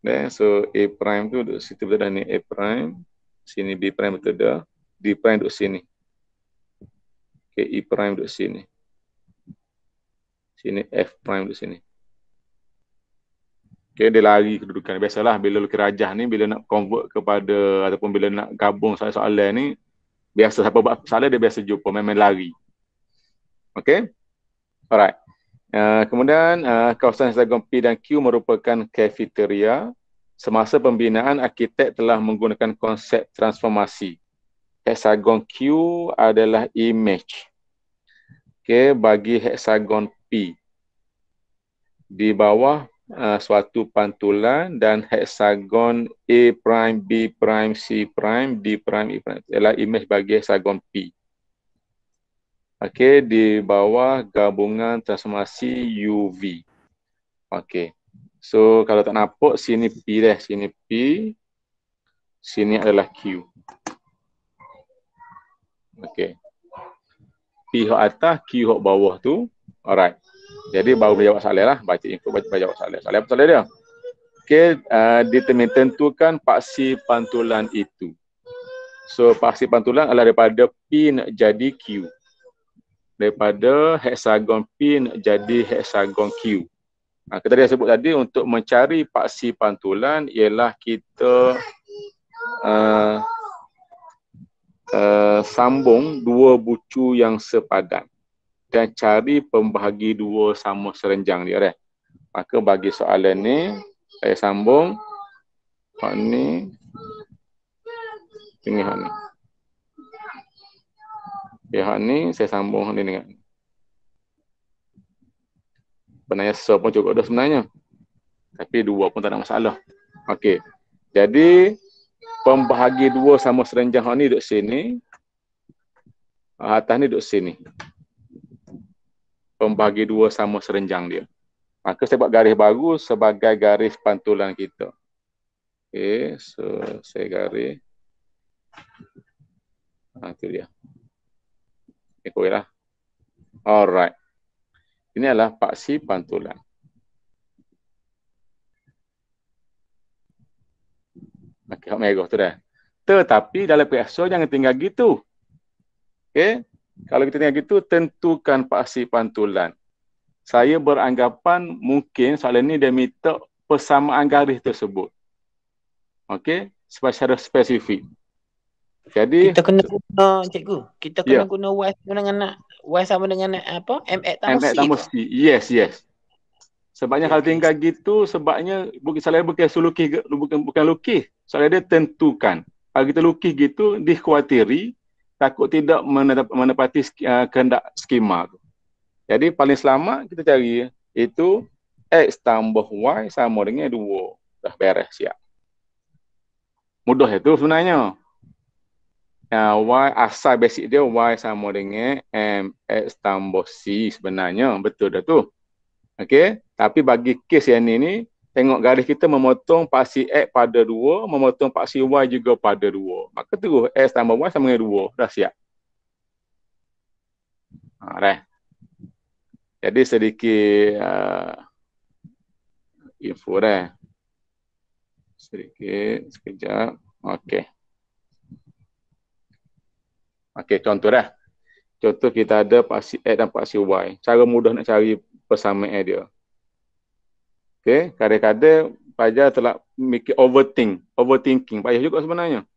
Yeah, so A prime tu duduk situ betul dah ni A prime. Sini B prime betul dah. D prime duduk sini. Okay, E prime duduk sini. Sini F prime duduk sini. Okay, dia lari kedudukan. Biasalah bila lu kerajah ni, bila nak convert kepada ataupun bila nak gabung soalan-soalan ni, biasa siapa buat soalan dia biasa jumpa, memang lari. Okay? Alright. Eh, kemudian uh, kawasan hexagon P dan Q merupakan cafeteria. Semasa pembinaan, arkitek telah menggunakan konsep transformasi. Hexagon Q adalah image. Okay, bagi hexagon P di bawah uh, suatu pantulan dan hexagon A prime, B prime, C prime, D prime, E prime adalah image bagi hexagon P okey di bawah gabungan transformasi UV. Okey. So kalau tak nampak sini P dah, sini P. Sini adalah Q. Okey. P hok atas, Q hok bawah tu. Alright. Jadi baru boleh jawab soalan lah. Baca info, baca, baca jawab soalan. Soalan apa soalan dia? Okey, uh, determine tentukan paksi pantulan itu. So, paksi pantulan adalah daripada P nak jadi Q daripada hexagon pin jadi hexagon Q. Ha, kita dah sebut tadi untuk mencari paksi pantulan ialah kita uh, uh, sambung dua bucu yang sepadan dan cari pembahagi dua sama serenjang dia. Right? Maka bagi soalan ni, saya sambung. Hak ni. Tengah hak ni pihak ni saya sambung ni dengan penanya sesuai pun cukup dah sebenarnya tapi dua pun tak ada masalah Okey, jadi pembahagi dua sama serenjang ni duduk sini atas ni duduk sini pembahagi dua sama serenjang dia maka saya buat garis baru sebagai garis pantulan kita Okey, so saya garis Ah, ha, itu dia ikutlah. Alright. Ini adalah paksi pantulan. Okay, hok merah tu dah. Tetapi dalam peksa jangan tinggal gitu. Okay. Kalau kita tinggal gitu, tentukan paksi pantulan. Saya beranggapan mungkin soalan ni dia minta persamaan garis tersebut. Okay. Sebab secara spesifik. Jadi kita kena guna cikgu. Kita kena yeah. guna Y sama dengan nak Y sama dengan apa? MX tambah C. tambah C. Yes, yes. Sebabnya okay. kalau tinggal gitu sebabnya bukan salah bukan lukis bukan bukan lukis. Soalnya dia tentukan. Kalau kita lukis gitu dikhawatiri takut tidak menepati uh, kehendak skema tu. Jadi paling selamat kita cari itu X tambah Y sama dengan 2. Dah beres siap. Mudah itu sebenarnya. Uh, y asal basic dia Y sama dengan MX um, tambah C sebenarnya. Betul dah tu. Okey. Tapi bagi kes yang ni ni, tengok garis kita memotong paksi X pada 2, memotong paksi Y juga pada 2. Maka tu, X tambah Y sama dengan 2. Dah siap. Alright. Ha, Jadi sedikit uh, info dah. Sedikit, sekejap. Okey. Okey, contoh dah. Contoh kita ada paksi X dan paksi Y. Cara mudah nak cari persamaan dia. Okey, kadang-kadang pajar telah mikir overthink, overthinking. Payah juga sebenarnya.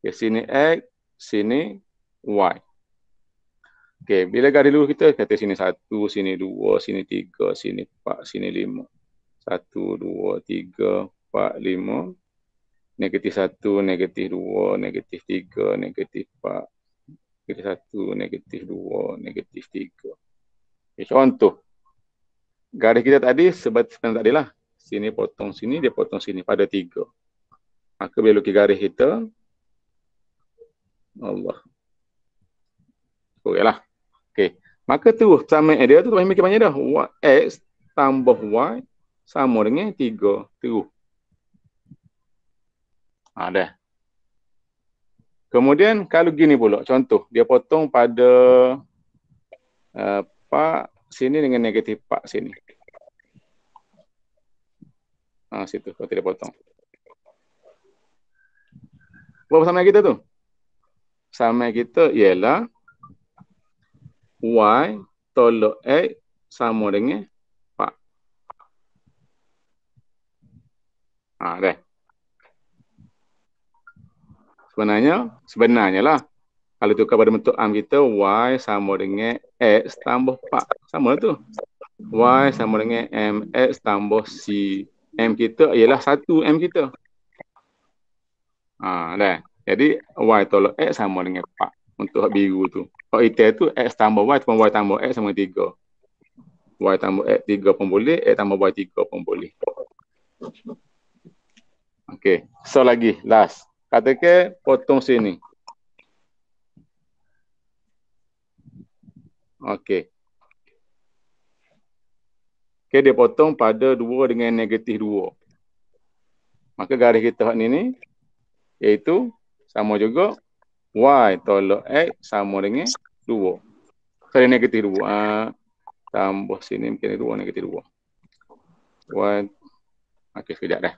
Okey, sini X, sini Y. Okey, bila garis lurus kita, kata sini satu sini dua sini tiga sini 4, sini lima satu dua tiga 4, lima Negatif satu, negatif dua, negatif tiga, negatif empat, negatif satu, negatif dua, negatif tiga. Okay, contoh, garis kita tadi sebab sebenarnya tak adalah. Sini potong sini, dia potong sini pada tiga. Maka bila lukis garis kita, Allah. Okey lah. Okey. Maka tu sama dia tu tak mikir banyak dah. X tambah Y sama dengan tiga. Terus. Ada. Ah, ha, Kemudian kalau gini pula contoh dia potong pada apa eh, uh, sini dengan negatif pak sini. Ah situ kalau tidak potong. Berapa sama kita tu? Sama kita ialah y tolak a sama dengan pak. Ah dah sebenarnya sebenarnya lah kalau tukar pada bentuk am kita y sama dengan x tambah 4 sama tu y sama dengan mx tambah c m kita ialah satu m kita ha dah jadi y tolak x sama dengan 4 untuk hak biru tu hak hitam tu x tambah y tambah y tambah x sama dengan 3 y tambah x 3 pun boleh x tambah y 3 pun boleh Okay, so lagi last Katakan potong sini. Okey. Okey, dia potong pada dua dengan negatif dua. Maka garis kita hak ni ni iaitu sama juga y tolak x sama dengan dua Sorry, negatif dua Ha, tambah sini mungkin dua negatif dua. Y. Okey, sekejap dah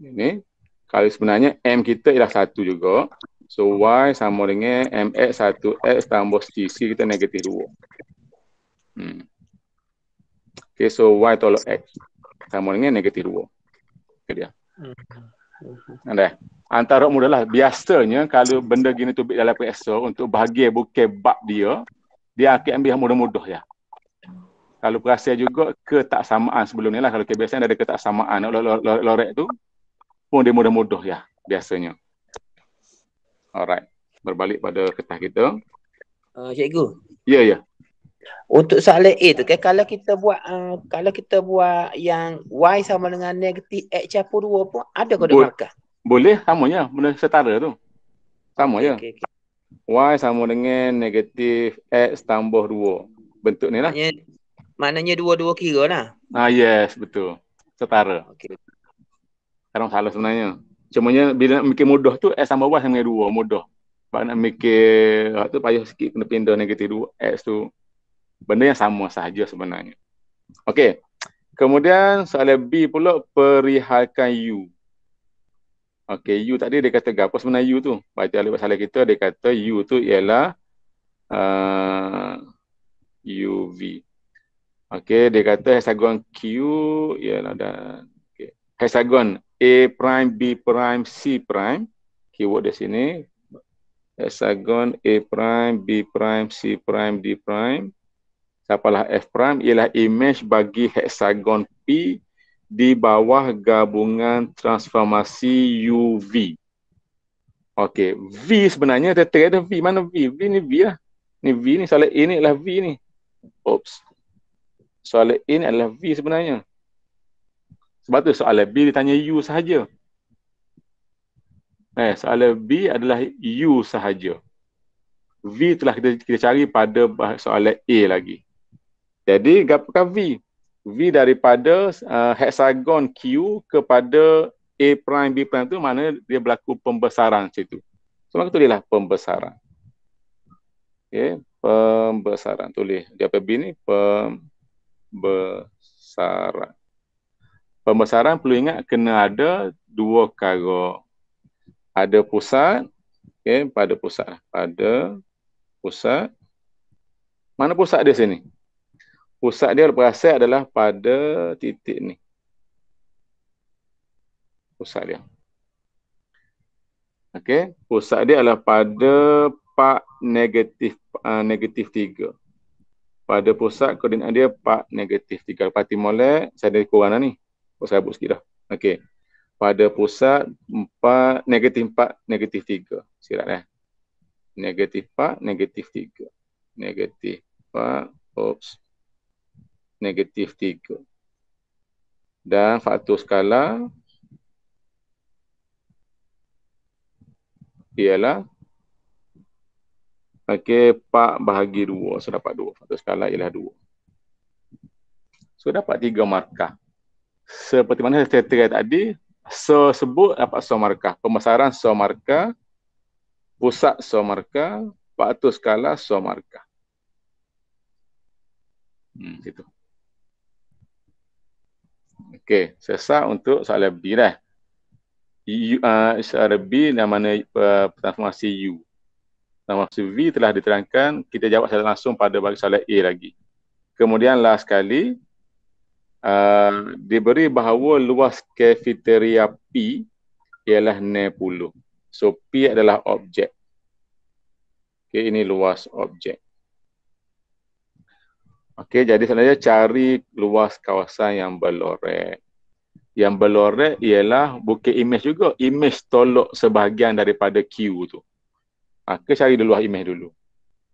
ini kalau sebenarnya M kita ialah satu juga. So Y sama dengan MX satu X tambah CC kita negatif dua. Hmm. Okay, so Y tolak X sama dengan negatif dua. Okay, dia. Mm-hmm. Anda, antara mudah lah. Biasanya kalau benda gini tu dalam PSO untuk bahagia buka bab dia, dia akan ambil yang mudah-mudah ya. Kalau perasaan juga ketaksamaan sebelum ni lah. Kalau kebiasaan ada ketaksamaan lorek lor, lor, tu, pun dia mudah-mudah ya biasanya. Alright. Berbalik pada kertas kita. Uh, cikgu. Ya, yeah, ya. Yeah. Untuk soalan A tu kan, kalau kita buat uh, kalau kita buat yang Y sama dengan negatif X capur 2 pun ada kau Bo- markah? Boleh, sama je. Benda setara tu. Sama okay, je. Okay, Y sama dengan negatif X tambah 2. Bentuk ni lah. Maknanya, maknanya dua-dua kira lah. Ah, yes, betul. Setara. Okay kadang salah sebenarnya. Cumanya bila nak mikir mudah tu S sama 1 sama dengan mudah. Bila nak mikir tu payah sikit kena pindah negatif dua X tu benda yang sama sahaja sebenarnya. Okey. Kemudian soalan B pula perihalkan U. Okey, U tadi dia kata apa sebenarnya U tu? Baca alif salah kita dia kata U tu ialah uh, UV. Okey, dia kata hexagon Q ialah dan okay. hexagon A prime, B prime, C prime. Keyword di sini. Hexagon A prime, B prime, C prime, D prime. Siapalah F prime? Ialah image bagi hexagon P di bawah gabungan transformasi UV. Okey, V sebenarnya ada tetek ada V. Mana V? V ni V lah. Ni V ni, soalan A ni adalah V ni. Oops. Soalan A ni adalah V sebenarnya. Sebab tu soalan B ditanya you sahaja. Eh, soalan B adalah u sahaja. V telah kita, kita cari pada soalan A lagi. Jadi, apakah V? V daripada uh, hexagon Q kepada A prime, B prime tu mana dia berlaku pembesaran macam tu. So, maka tulislah pembesaran. Okay, pembesaran. Tulis. Dia apa B ni? Pembesaran pembesaran perlu ingat kena ada dua perkara. Ada pusat, okey? pada pusat. Pada pusat. Mana pusat dia sini? Pusat dia berasal adalah pada titik ni. Pusat dia. Okey, pusat dia adalah pada pak negatif uh, negatif tiga. Pada pusat koordinat dia pak negatif tiga. Pati timolek, saya ada kurangan ni sabuk sikit dah. Okey. Pada pusat 4 negatif 4 negatif 3. Sirat eh. Negatif 4 negatif 3. Negatif 4 oops. Negatif 3. Dan faktor skala ialah Okey, 4 bahagi 2. So, dapat 2. Faktor skala ialah 2. So, dapat 3 markah seperti mana saya cerita tadi, so sebut dapat so markah. Pemasaran so markah, pusat so markah, waktu skala so markah. Hmm, situ. Okey, selesai untuk soalan B dah. U, uh, ah, soalan B yang mana eh, transformasi U. Transformasi V telah diterangkan, kita jawab secara langsung pada bagi soalan A lagi. Kemudian last sekali, uh, diberi bahawa luas kafeteria P ialah 90. So P adalah objek. Okay, ini luas objek. Okey, jadi sebenarnya cari luas kawasan yang berlorek. Yang berlorek ialah bukit imej juga. Imej tolok sebahagian daripada Q tu. Ha, ke cari luas imej dulu.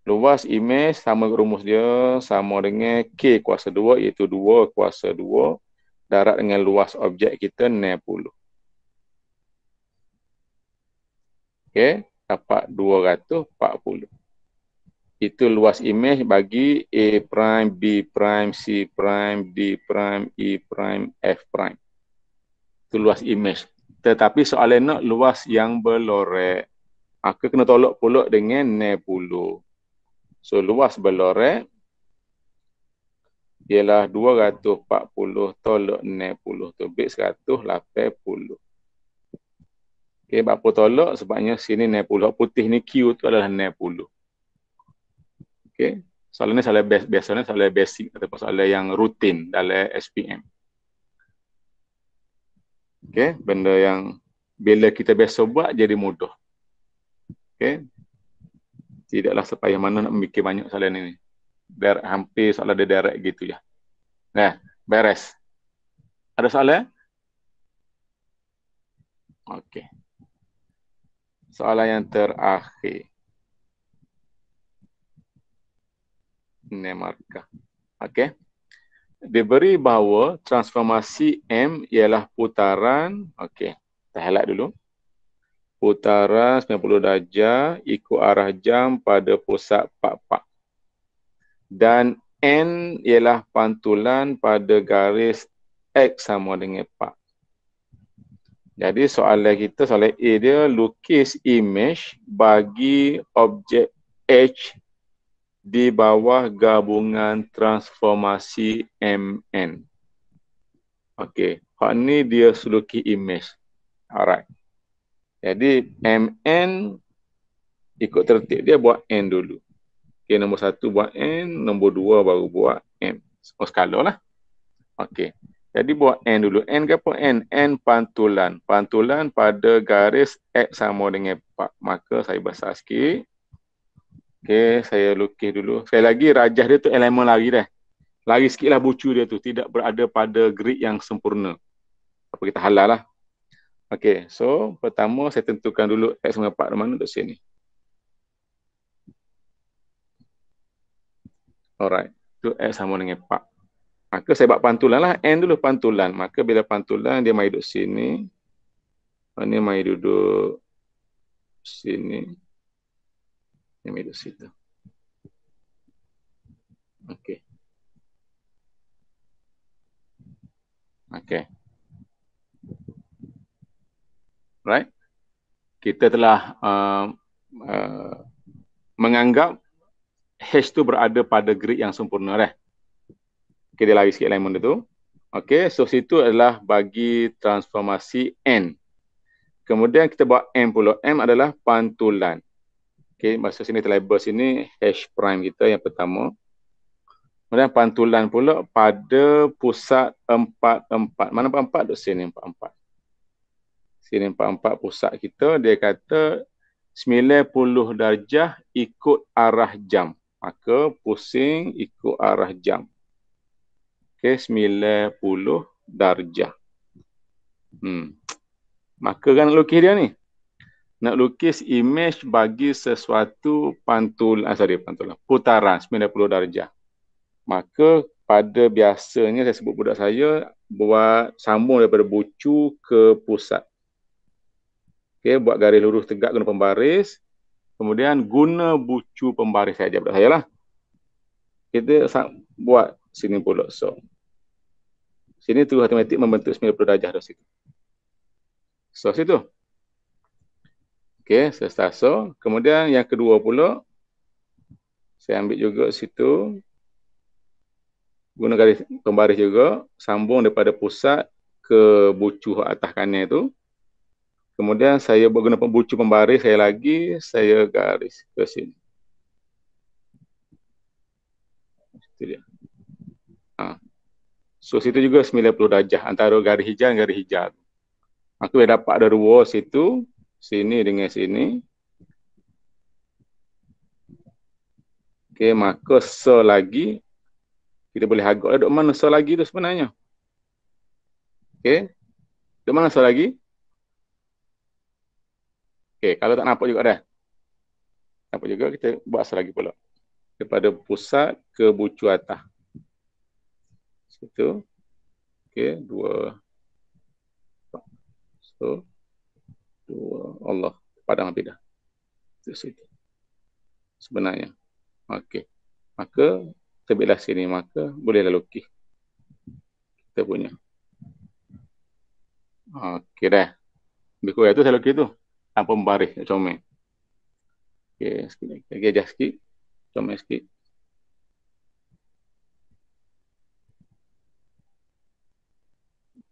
Luas imej sama rumus dia sama dengan K kuasa 2 iaitu 2 kuasa 2 darat dengan luas objek kita 60. Okey, dapat 240. Itu luas imej bagi A prime, B prime, C prime, D prime, E prime, F prime. Itu luas imej. Tetapi soalan nak luas yang berlorek. Aku kena tolak pula dengan 60. So luas belorek ialah 240 tolok 90 tu. Bik 180. Okey, berapa tolok? Sebabnya sini 90. Putih ni Q tu adalah 90. Okey. Soalan ni soalan bas biasanya soalan basic ataupun soalan yang rutin dalam SPM. Okey, benda yang bila kita biasa buat jadi mudah. Okey, tidaklah sepayah mana nak memikir banyak soalan ini. Dar hampir soalan dia direct gitu ya. Nah, beres. Ada soalan? Okey. Soalan yang terakhir. Ini markah. Okey. Diberi bahawa transformasi M ialah putaran. Okey. Kita highlight dulu utara 90 darjah ikut arah jam pada pusat pak-pak. Dan N ialah pantulan pada garis X sama dengan pak. Jadi soalan kita, soalan A dia lukis image bagi objek H di bawah gabungan transformasi MN. Okey, hak ni dia suluki image. Alright. Jadi MN ikut tertib dia buat N dulu. Okey nombor satu buat N, nombor dua baru buat M. Oh skala lah. Okey. Jadi buat N dulu. N ke apa? N. N pantulan. Pantulan pada garis X sama dengan 4. Maka saya besar sikit. Okey, saya lukis dulu. Saya lagi rajah dia tu elemen lari dah. Lari sikitlah bucu dia tu. Tidak berada pada grid yang sempurna. Apa kita halal lah. Okey, so pertama saya tentukan dulu X dengan 4 mana untuk sini. Alright, tu X sama dengan 4. Maka saya buat pantulan lah, N dulu pantulan. Maka bila pantulan dia mai duduk sini. Ini oh, mai duduk sini. Ini mai duduk situ. Okey. Okey right kita telah uh, uh, menganggap H tu berada pada grid yang sempurna dah. Okay, dia lari sikit alignment tu. Okay, so situ adalah bagi transformasi N. Kemudian kita buat M pula. M adalah pantulan. Okay, maksud sini label sini H prime kita yang pertama. Kemudian pantulan pula pada pusat empat empat. Mana empat? 4? Duk sini empat empat. Siri 44 pusat kita, dia kata 90 darjah ikut arah jam. Maka pusing ikut arah jam. Okey, 90 darjah. Hmm. Maka kan nak lukis dia ni? Nak lukis imej bagi sesuatu pantul, ah, sorry, pantul, lah. putaran 90 darjah. Maka pada biasanya saya sebut budak saya buat sambung daripada bucu ke pusat. Okey, buat garis lurus tegak guna pembaris. Kemudian guna bucu pembaris saja pada saya lah. Kita buat sini pulak. So, sini tu matematik membentuk 90 darjah dari situ. So, situ. Okey, selesai so. Kemudian yang kedua pula, saya ambil juga situ. Guna garis pembaris juga. Sambung daripada pusat ke bucu atas kanan itu. Kemudian saya berguna pembucu pembaris, saya lagi, saya garis ke sini. Itu dia. Ha. So, situ juga 90 darjah antara garis hijau dan garis hijau. Aku dah dapat ada dua situ, sini dengan sini. Okay, maka so lagi. Kita boleh agak lah, mana so lagi tu sebenarnya. Okay, duduk mana so lagi? Okay. Okey, kalau tak nampak juga dah. Nampak juga kita buat asal lagi pula. Daripada pusat ke bucu atas. Situ. Okey, dua. So, dua. Allah. Padang api dah. Situ. Sebenarnya. Okey. Maka, terbitlah sini. Maka, bolehlah lukis. Kita punya. Okey dah. Lebih kurang tu saya lukis tu. Tak pun nak comel. Okey, sikit. Okey, dah sikit. Comel sikit.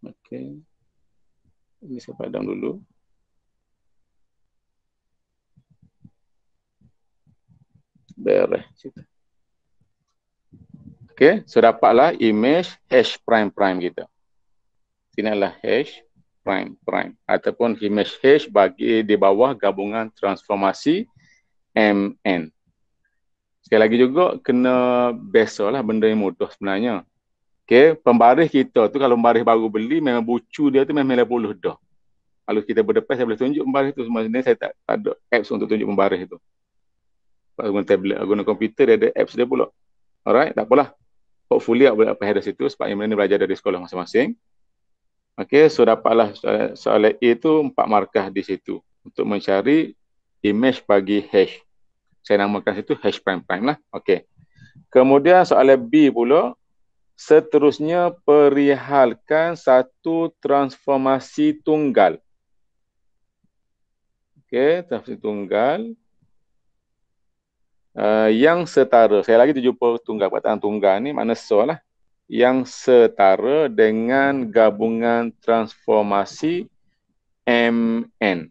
Okey. Ini saya padam dulu. Beres cerita. Okey, so dapatlah image hash prime prime kita. Sinilah H prime prime ataupun image H bagi di bawah gabungan transformasi MN. Sekali lagi juga kena biasa lah benda yang mudah sebenarnya. Okay, pembaris kita tu kalau pembaris baru beli memang bucu dia tu memang boleh dah. Kalau kita berdepan saya boleh tunjuk pembaris tu sebenarnya saya tak, tak ada apps untuk tunjuk pembaris tu. Kalau guna tablet, guna komputer dia ada apps dia pula. Alright, tak apalah. Hopefully apa yang ada situ sebab yang mana ni belajar dari sekolah masing-masing. Okey, so dapatlah soalan A tu empat markah di situ untuk mencari image bagi hash. Saya namakan situ hash prime prime lah. Okey. Kemudian soalan B pula, seterusnya perihalkan satu transformasi tunggal. Okey, transformasi tunggal. Uh, yang setara. Saya lagi terjumpa tunggal. Perkataan tunggal ni mana so lah yang setara dengan gabungan transformasi MN.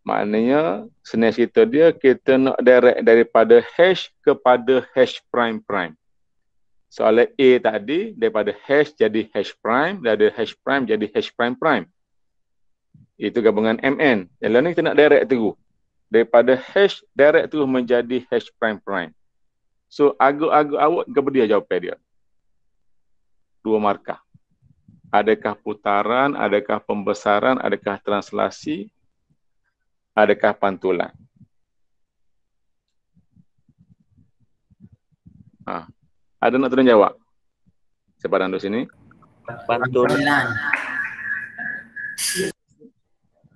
Maknanya senes kita dia kita nak direct daripada hash kepada hash prime prime. Soalan A tadi daripada hash jadi hash prime, daripada hash prime jadi hash prime prime. Itu gabungan MN. Yang lain kita nak direct tu. Daripada hash direct tu menjadi hash prime prime. So agak-agak awak kepada dia jawapan dia dua markah. Adakah putaran, adakah pembesaran, adakah translasi, adakah pantulan. Ha. Ada nak tolong jawab? Siapa dalam sini? Pantulan.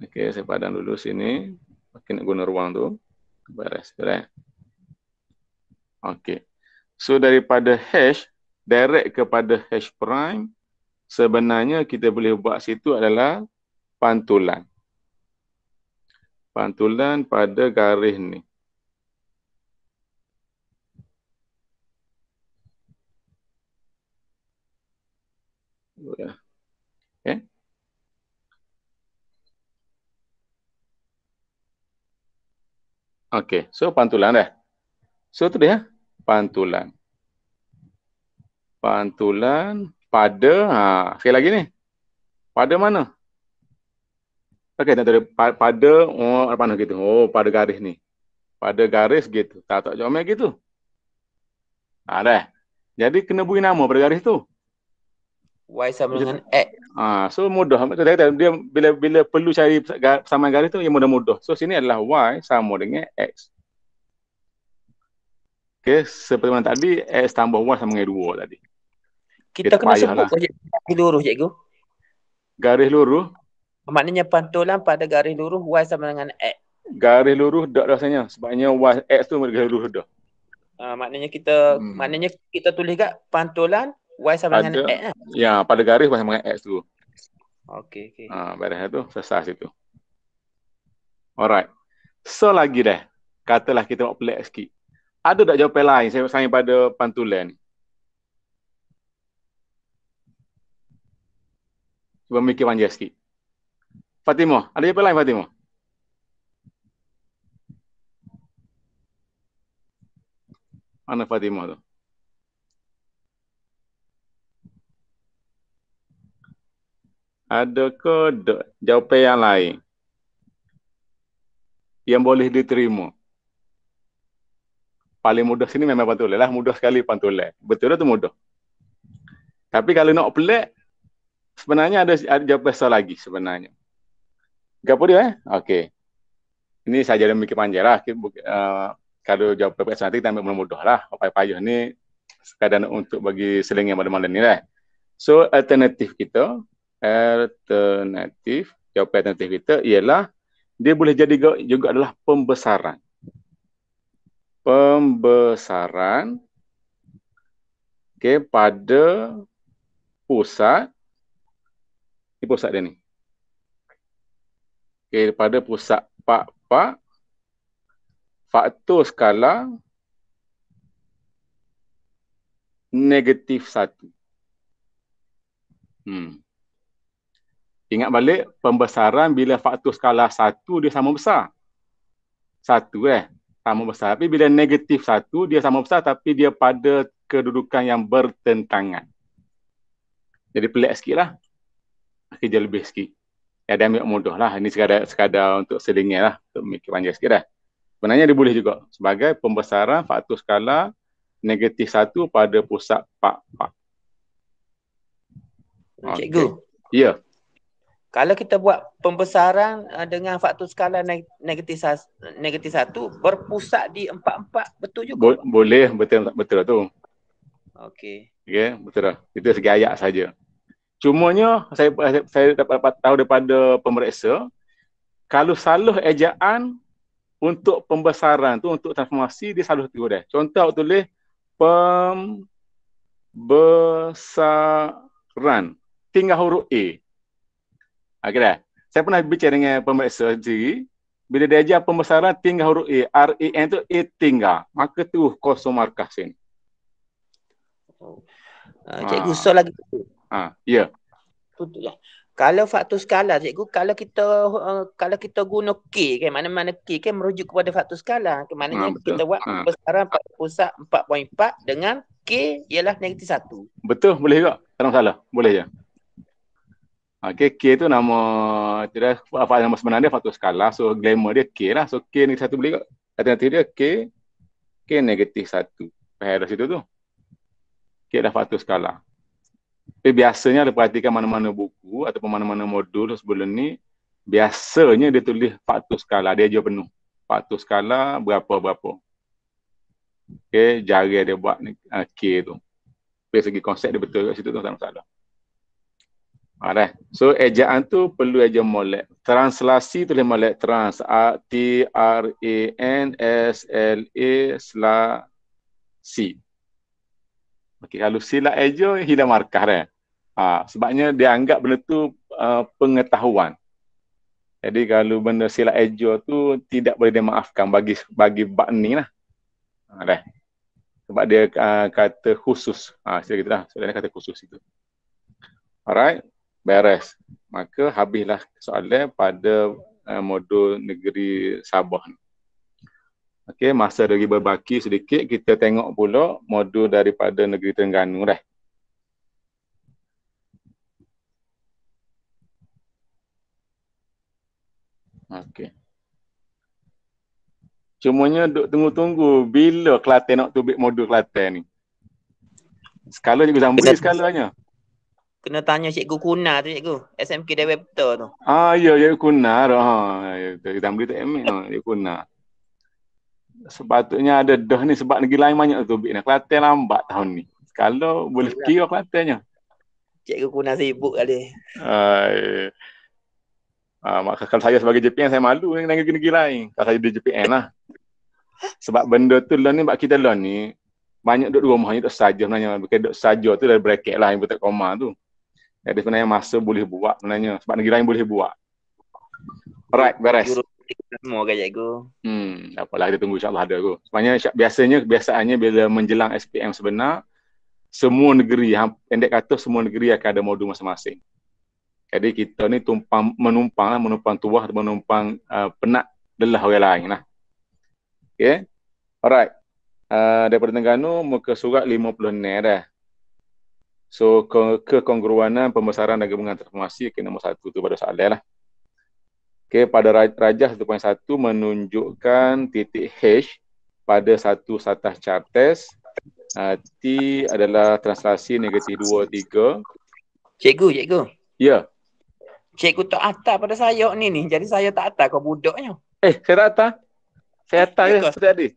Okey, saya padan dulu sini. Makin nak guna ruang tu. Beres, beres. Okey. So daripada hash, direct kepada hash prime sebenarnya kita boleh buat situ adalah pantulan pantulan pada garis ni okay. Eh? Okey, so pantulan dah. So tu dia, pantulan pantulan pada ha sekali lagi ni pada mana okey tak ada pada oh apa nak gitu oh pada garis ni pada garis gitu tak tak jomel gitu ha dah jadi kena bagi nama pada garis tu y sama dengan x ha so mudah dia, dia bila bila perlu cari sama garis tu yang mudah-mudah so sini adalah y sama dengan x Okay, seperti mana tadi, X tambah Y sama dengan 2 tadi. Kita Dia kena sebut lah. garis lurus cikgu. Garis lurus? Maknanya pantulan pada garis lurus Y sama dengan X. Garis lurus dah rasanya. Sebabnya Y, X tu garis lurus dah. Uh, maknanya kita hmm. maknanya kita tulis kat pantulan Y sama pada, dengan X lah. Ya, pada garis Y sama dengan X tu. Okey, okey. Ah, uh, pada itu selesai situ. Alright. So lagi dah. Katalah kita nak pelik sikit. Ada tak jawapan lain Saya selain pada pantulan ni? berfikir panjang sikit. Fatimah, ada apa lain Fatimah? Mana Fatimah tu? Adakah jawapan yang lain yang boleh diterima? Paling mudah sini memang pantulan lah. Mudah sekali pantulan. Betul lah tu mudah. Tapi kalau nak pelik, sebenarnya ada ada besar lagi sebenarnya. Gak dia eh? Okey. Ini saja ada mikir panjang lah. Uh, kalau jawab PPS nanti kita ambil mudah lah. Pakai payuh ni sekadar untuk bagi seling yang malam-malam ni lah. So alternatif kita, alternatif, jawapan alternatif kita ialah dia boleh jadi juga, juga adalah pembesaran. Pembesaran kepada pusat ini pusat dia ni. Okay, daripada pusat pak pak faktor skala negatif satu. Hmm. Ingat balik pembesaran bila faktor skala satu dia sama besar. Satu eh. Sama besar. Tapi bila negatif satu dia sama besar tapi dia pada kedudukan yang bertentangan. Jadi pelik sikit lah kerja lebih sikit. Ya, dia ambil mudah lah. Ini sekadar, sekadar untuk selingat lah. Untuk mikir panjang sikit lah. Sebenarnya dia boleh juga. Sebagai pembesaran faktor skala negatif satu pada pusat pak pak. Okay. Cikgu. Ya. Yeah. Kalau kita buat pembesaran eh, dengan faktor skala negatif negatif satu berpusat di empat empat betul juga. Bo- boleh betul betul tu. Okey. Okey betul. Itu segi ayat saja. Cumanya saya saya dapat, dapat tahu daripada pemeriksa kalau salah ejaan untuk pembesaran tu untuk transformasi dia salah tu dah. Contoh tulis pem besaran tinggal huruf A. Okey dah. Saya pernah bincang dengan pemeriksa sendiri bila dia ajar pembesaran tinggal huruf A, R A N tu A tinggal. Maka tu kosong markah sini. Oh. Uh, cikgu ha. soal lagi. Ah. Ah, ya. Yeah. Kalau faktor skala cikgu, kalau kita uh, kalau kita guna K kan, mana-mana K kan merujuk kepada faktor skala. Ke mana ha, kita buat ha. besaran pada pusat 4.4 dengan K ialah negatif 1. Betul, boleh juga. Tak salah. Boleh je. Ya. Okay, ha, K tu nama, tidak apa nama sebenarnya faktor skala. So, glamour dia K lah. So, K negatif satu boleh juga. nanti dia K, K negatif satu. Pahal dari situ tu. K dah faktor skala. Tapi biasanya ada perhatikan mana-mana buku ataupun mana-mana modul sebelum ni, biasanya dia tulis faktor skala, dia je penuh. Faktor skala berapa-berapa. Okay, jari dia buat ni, uh, K tu. Dari segi konsep dia betul kat situ tu, tak masalah. Alright. So ejaan tu perlu aja molek. Translasi tu dia molek trans. A T R A N S L A sla C. Okey, kalau silap eja hilang markah dah. Eh? Ha, sebabnya dia anggap benda tu uh, pengetahuan. Jadi kalau benda sila ejo tu tidak boleh dimaafkan bagi bagi bak ni lah. Ha, dah. Sebab dia uh, kata khusus. Ha, sila kita lah. Sebab dia kata khusus itu. Alright. Beres. Maka habislah soalan pada uh, modul negeri Sabah. Okey, masa lagi berbaki sedikit, kita tengok pula modul daripada negeri Terengganu dah. Eh. Okay, Cumanya duk tunggu-tunggu bila Kelantan nak tubik modul Kelantan ni. Sekala cikgu Zambri sekalanya. Kena tanya cikgu Kuna tu cikgu. SMK Dewi tu. Ah ya, ya cikgu Kuna ha, ha, ya, tu. Ha. Cikgu Zambri tu emek tu. Cikgu Kuna. Sepatutnya ada dah ni sebab negeri lain banyak tubik ni. Kelantan lambat tahun ni. Kalau boleh ya, kira Kelantannya. Cikgu Kuna sibuk kali. Ah, ya. Uh, ah, kalau saya sebagai JPN saya malu dengan negeri-negeri lain. Kalau saya di JPN lah. Sebab benda tu loan ni bab kita loan ni banyak duduk rumah ni duduk saja sebenarnya. Bukan duduk saja tu dari bracket lah yang buat koma tu. Jadi sebenarnya masa boleh buat sebenarnya. Sebab negeri lain boleh buat. Alright, beres. Semua ke kan, cikgu. Hmm, tak apalah kita tunggu insyaAllah ada aku. Sebenarnya biasanya, biasanya bila menjelang SPM sebenar, semua negeri, ha, pendek kata semua negeri akan ada modul masing-masing. Jadi kita ni tumpang menumpang lah, menumpang tuah, atau menumpang uh, penat lelah orang lain lah. Okay. Alright. Uh, daripada Tengganu, muka surat 56 dah. So, ke kekongruanan pembesaran dan gabungan transformasi, okay, nombor satu tu pada soalan lah. Okay, pada rajah 1.1 menunjukkan titik H pada satu satah chartes. Uh, T adalah translasi negatif 2, 3. Cikgu, cikgu. Ya. Yeah. Cikgu tak atas pada saya ni ni. Jadi saya tak atas kau budaknya. Eh, saya tak atas. Saya eh, atas ke setiap hari?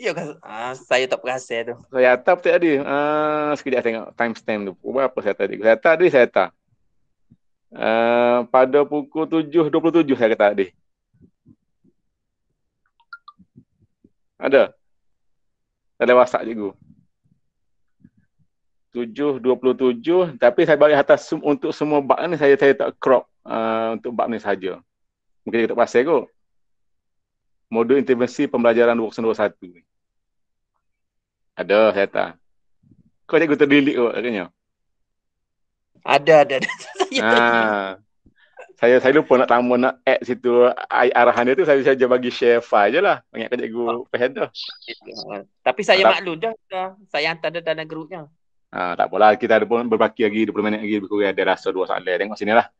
Ya, kau, uh, ah, saya tak perasa tu. Saya atas setiap hari. Uh, ah, sekejap tengok timestamp tu. Pukul apa saya tadi? Saya atas tadi, saya atas. Uh, pada pukul 7.27 saya kata tadi. Ada? Tak ada WhatsApp cikgu. 727 tapi saya balik atas sum, untuk semua bab ni saya saya tak crop uh, untuk bab ni saja. Mungkin kita pasal kot. Modul intervensi pembelajaran 2021 ni. Ada saya tak. Kau cikgu terdelik kot katanya. Ada ada. ada. ha. Saya saya lupa nak tambah nak add situ arahan dia tu saya saja bagi share file je lah. Ingat kan cikgu oh. Tapi saya maklum dah, dah. Saya hantar dah dalam grupnya. Uh, tak apalah kita ada pun berbaki lagi 20 minit lagi lebih kurang ada rasa dua soalan tengok sini lah.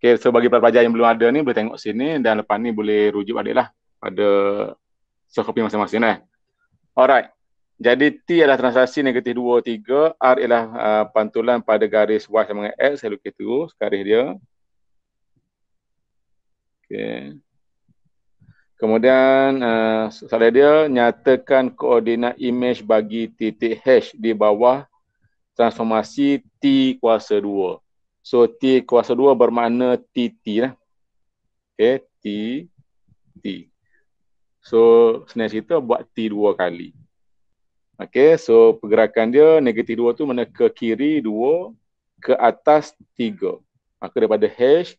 Okay, so bagi pelajar yang belum ada ni boleh tengok sini dan lepas ni boleh rujuk balik lah pada sokopi masing-masing lah. Eh. Alright. Jadi T adalah transaksi negatif 2, 3. R ialah uh, pantulan pada garis Y sama dengan X. Saya lukis terus garis dia. Okay. Kemudian uh, soalan dia, nyatakan koordinat image bagi titik H di bawah transformasi T kuasa 2. So T kuasa 2 bermakna t lah. Okay, T, T. So senarai cerita buat T 2 kali. Okay, so pergerakan dia negatif 2 tu mana ke kiri 2, ke atas 3. Maka daripada H,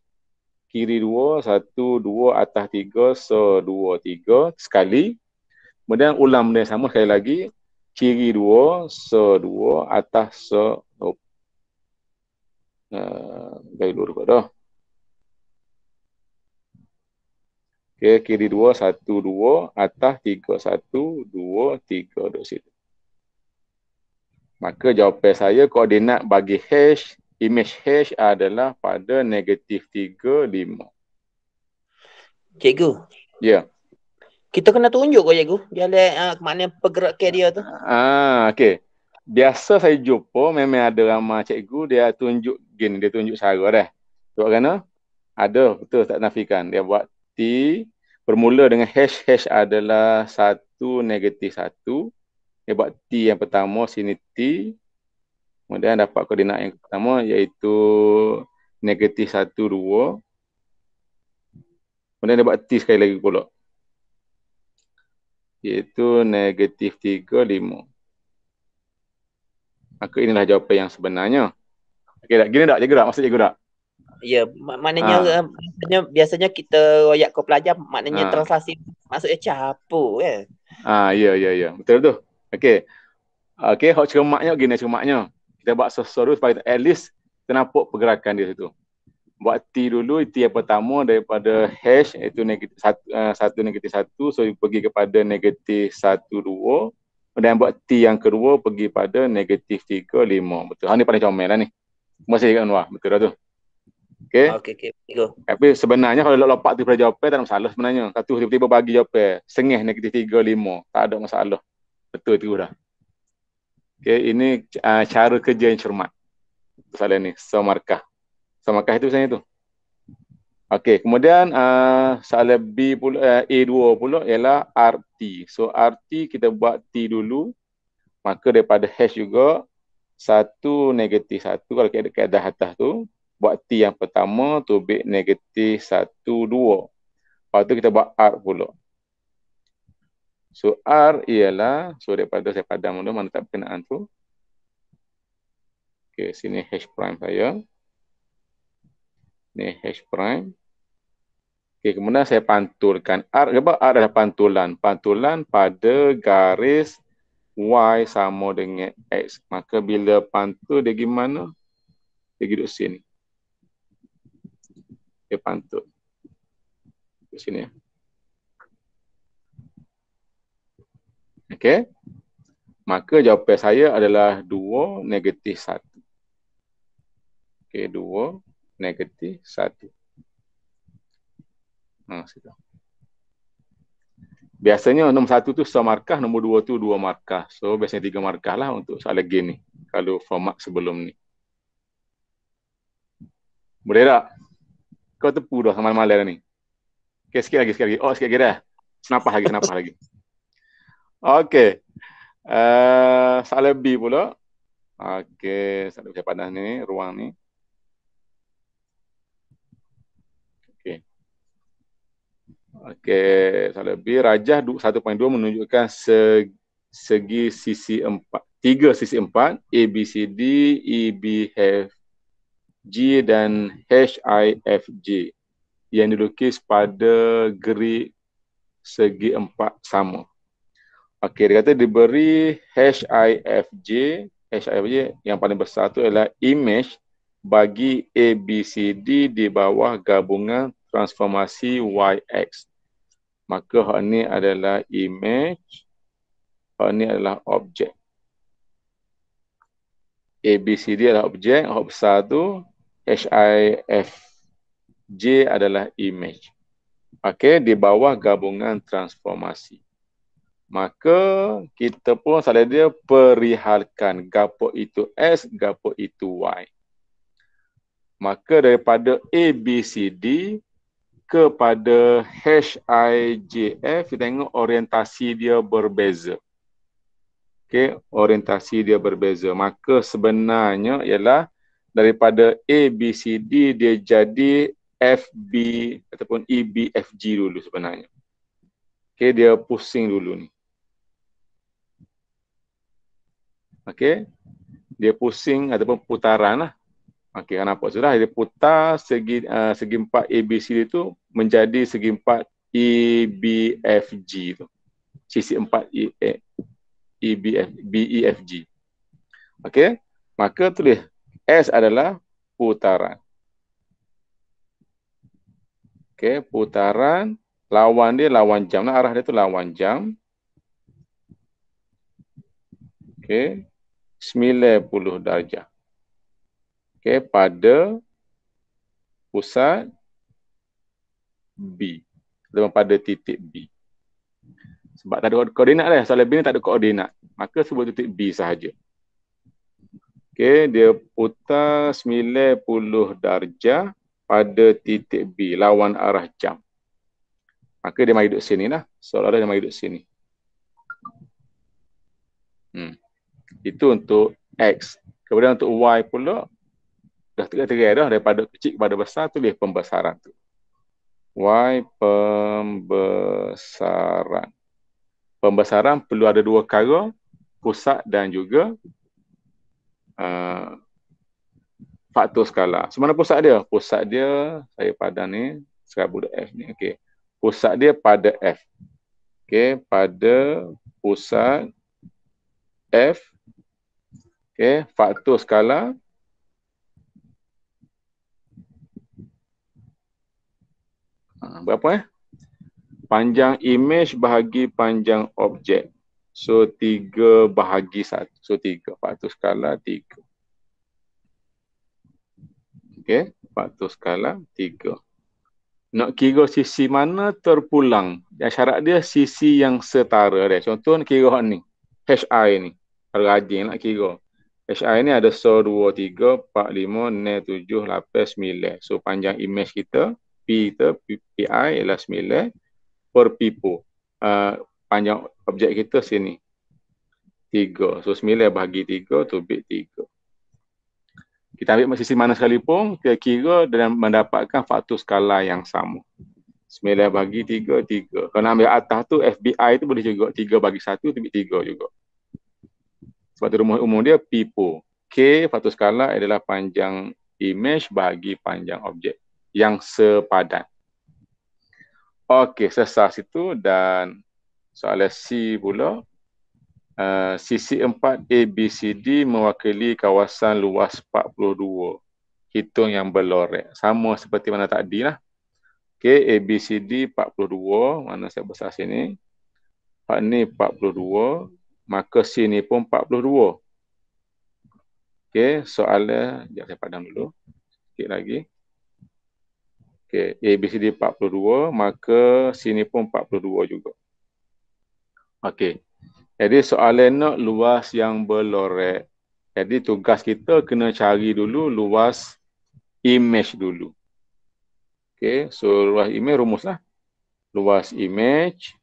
kiri 2, 1, 2, atas 3, so 2, 3 sekali. Kemudian ulang benda sama sekali lagi kiri dua, se dua, atas se dua. Oh. Gaya dua dekat dah. Okay, kiri dua, satu, dua, atas tiga, satu, dua, tiga, dua, situ. Maka jawapan saya, koordinat bagi hash, image hash adalah pada negatif tiga, lima. Cikgu. Ya. Yeah kita kena tunjuk kau cikgu jalan uh, ah, ke mana pergerakan dia tu ah okey biasa saya jumpa memang ada ramai cikgu dia tunjuk gini dia tunjuk cara dah sebab kena ada betul tak nafikan dia buat T bermula dengan hash hash adalah satu negatif satu dia buat T yang pertama sini T kemudian dapat koordinat yang pertama iaitu negatif satu dua kemudian dia buat T sekali lagi pulak iaitu negatif 35. Maka inilah jawapan yang sebenarnya. Okey tak? Gini tak? Cikgu tak? Maksud cikgu tak? Ya, mak- maknanya ha. Ah. Eh, biasanya, biasanya kita royak kau pelajar maknanya ha. translasi maksudnya capu kan? Ah, ya, ya, ya. Betul tu. Okey. Okey, hak cermaknya gini cermaknya. Kita buat sesuatu supaya at least kita nampak pergerakan dia situ. Buat bakti dulu itu yang pertama daripada hash iaitu negatif satu, uh, satu negatif satu so pergi kepada negatif satu dua dan bakti yang kedua pergi pada negatif tiga lima betul ha, ni paling comel lah ni terima kasih kat betul lah tu Okay. Okay, okay. Tapi sebenarnya kalau lopak tu pada jawapan, tak ada masalah sebenarnya. Kata tu tiba-tiba bagi jawapan, sengih negatif tiga, lima. Tak ada masalah. Betul tu dah. Okay, ini uh, cara kerja yang cermat. Soalan ni, so markah sama kah itu sebenarnya tu. Okey, kemudian uh, soalan B pula, uh, eh, A2 pula ialah RT. So RT kita buat T dulu. Maka daripada hash juga, satu negatif satu. kalau kita ada keadaan atas tu. Buat T yang pertama, tu B negatif satu dua. Lepas tu kita buat R pula. So R ialah, so daripada saya padam dulu mana tak berkenaan tu. Okey, sini hash prime saya ni h prime. Okey, kemudian saya pantulkan r. Apa r adalah pantulan? Pantulan pada garis y sama dengan x. Maka bila pantul dia gimana? Dia duduk sini. Dia pantul. Di sini. Ya. Okay. Maka jawapan saya adalah 2 negatif 1. Okay, 2 negatif satu. Ha, situ. Biasanya nombor satu tu satu markah, nombor dua tu dua markah. So biasanya tiga markah lah untuk soalan game ni. Kalau format sebelum ni. Boleh tak? Kau tepu dah sama malam dah ni. Okay, sikit lagi, sikit lagi. Oh, sikit lagi dah. Senapah lagi, senapah lagi. Okay. Uh, eh, soalan B pula. Okay, saya pandang ni, ruang ni. Okey, so lebih rajah 1.2 menunjukkan segi, segi sisi 4. Tiga sisi 4, A, B, C, D, E, B, F, G dan H, I, F, G yang dilukis pada grid segi 4 sama. Okey, dia kata diberi H, I, F, G. H, I, F, G yang paling besar tu ialah image bagi A, B, C, D di bawah gabungan transformasi YX maka hak ni adalah image hak ni adalah objek a b c d adalah objek hak besar tu h i f j adalah image okey di bawah gabungan transformasi maka kita pun salah dia perihalkan gapo itu s gapo itu y maka daripada a b c d kepada HIJF, kita tengok orientasi dia berbeza. Okey, orientasi dia berbeza. Maka sebenarnya ialah daripada A, B, C, D dia jadi F, B ataupun E, B, F, G dulu sebenarnya. Okey, dia pusing dulu ni. Okey, dia pusing ataupun putaran lah. Okey, kenapa? Sudah dia putar segi uh, segi empat ABC itu menjadi segi empat EBFG tu. Sisi empat EBF e, e, BEFG. Okey, maka tulis S adalah putaran. Okey, putaran lawan dia lawan jam. Nah, arah dia tu lawan jam. Okey, 90 darjah okay, pada pusat B. atau pada titik B. Sebab tak ada koordinat lah. Soalan B ni tak ada koordinat. Maka sebut titik B sahaja. Okey, dia putar 90 darjah pada titik B. Lawan arah jam. Maka dia mari duduk sini lah. Soalan dia mari duduk sini. Hmm. Itu untuk X. Kemudian untuk Y pula, dah terang-terang dah daripada kecil kepada besar tu dia pembesaran tu. Why pembesaran? Pembesaran perlu ada dua kara, pusat dan juga uh, faktor skala. Semana mana pusat dia? Pusat dia, saya pada ni, sekarang budak F ni, okay. Pusat dia pada F. Okay, pada pusat F, okay, faktor skala, Ha. berapa eh? Panjang image bahagi panjang objek. So tiga bahagi satu. So tiga. Faktor skala tiga. Okay. Faktor skala tiga. Nak kira sisi mana terpulang. Yang syarat dia sisi yang setara dia. Contoh nak kira ni. HI ni. Rajin nak kira. HI ni ada so 2, 3, 4, 5, 6, 7, 8, 9. So panjang image kita tu PI ialah 9 per pipo. Uh, panjang objek kita sini. 3. So 9 bahagi 3 tu bit 3. Kita ambil sisi mana sekalipun, kita kira dan mendapatkan faktor skala yang sama. 9 bagi 3, 3. Kalau ambil atas tu, FBI tu boleh juga 3 bagi 1, tu bit 3 juga. Sebab tu rumah umum dia, pipo. K, faktor skala adalah panjang image bagi panjang objek yang sepadan. Okey, selesai situ dan soalan C pula. Uh, sisi 4 ABCD mewakili kawasan luas 42. Hitung yang berlorek. Sama seperti mana tadi lah. Okey, ABCD 42. Mana saya besar sini. Pak ni 42. Maka sini pun 42. Okey, soalan. Sekejap saya padam dulu. Sikit lagi. Okey. Okey, ABCD 42, maka sini pun 42 juga. Okey. Jadi soalan nak luas yang berlorek. Jadi tugas kita kena cari dulu luas image dulu. Okey, so luas image rumuslah. Luas image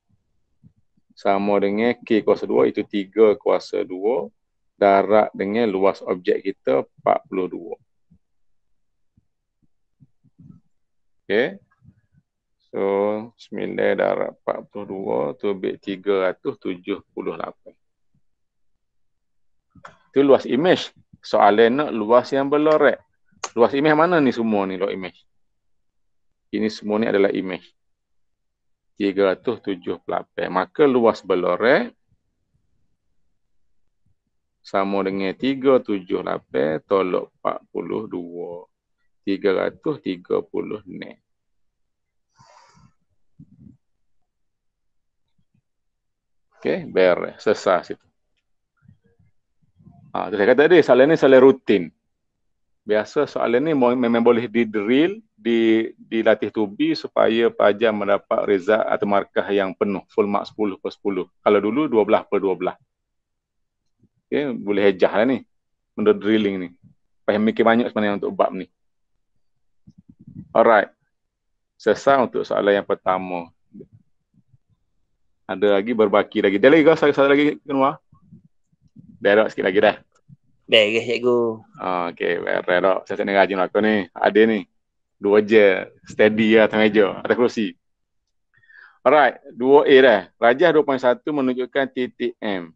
sama dengan K kuasa 2 itu 3 kuasa 2 darab dengan luas objek kita 42. Okay. So, 9 darab 42 tu ambil 378. Tu luas image. Soalan nak luas yang berlorek. Luas image mana ni semua ni luas image? Ini semua ni adalah image. 378. Maka luas berlorek sama dengan 378 tolok 42. Okey, beres. Eh, Selesai situ. Ah, ha, saya kata tadi, soalan ni soalan rutin. Biasa soalan ni memang boleh di-drill, di, dilatih tubi supaya pelajar mendapat result atau markah yang penuh. Full mark 10 per 10. Kalau dulu 12 per 12. Okey, boleh hejah lah ni. Benda drilling ni. Payah mikir banyak sebenarnya untuk bab ni. Alright. Selesai untuk soalan yang pertama. Ada lagi berbaki lagi. Dia lagi kau satu, satu lagi kenua. Berok sikit lagi dah. Berok cikgu. Oh, okay, berok. Saya sedang rajin aku ni. Ada ni. Dua je. Steady lah tengah je. Ada kerusi. Alright. Dua A dah. Rajah 2.1 menunjukkan titik M.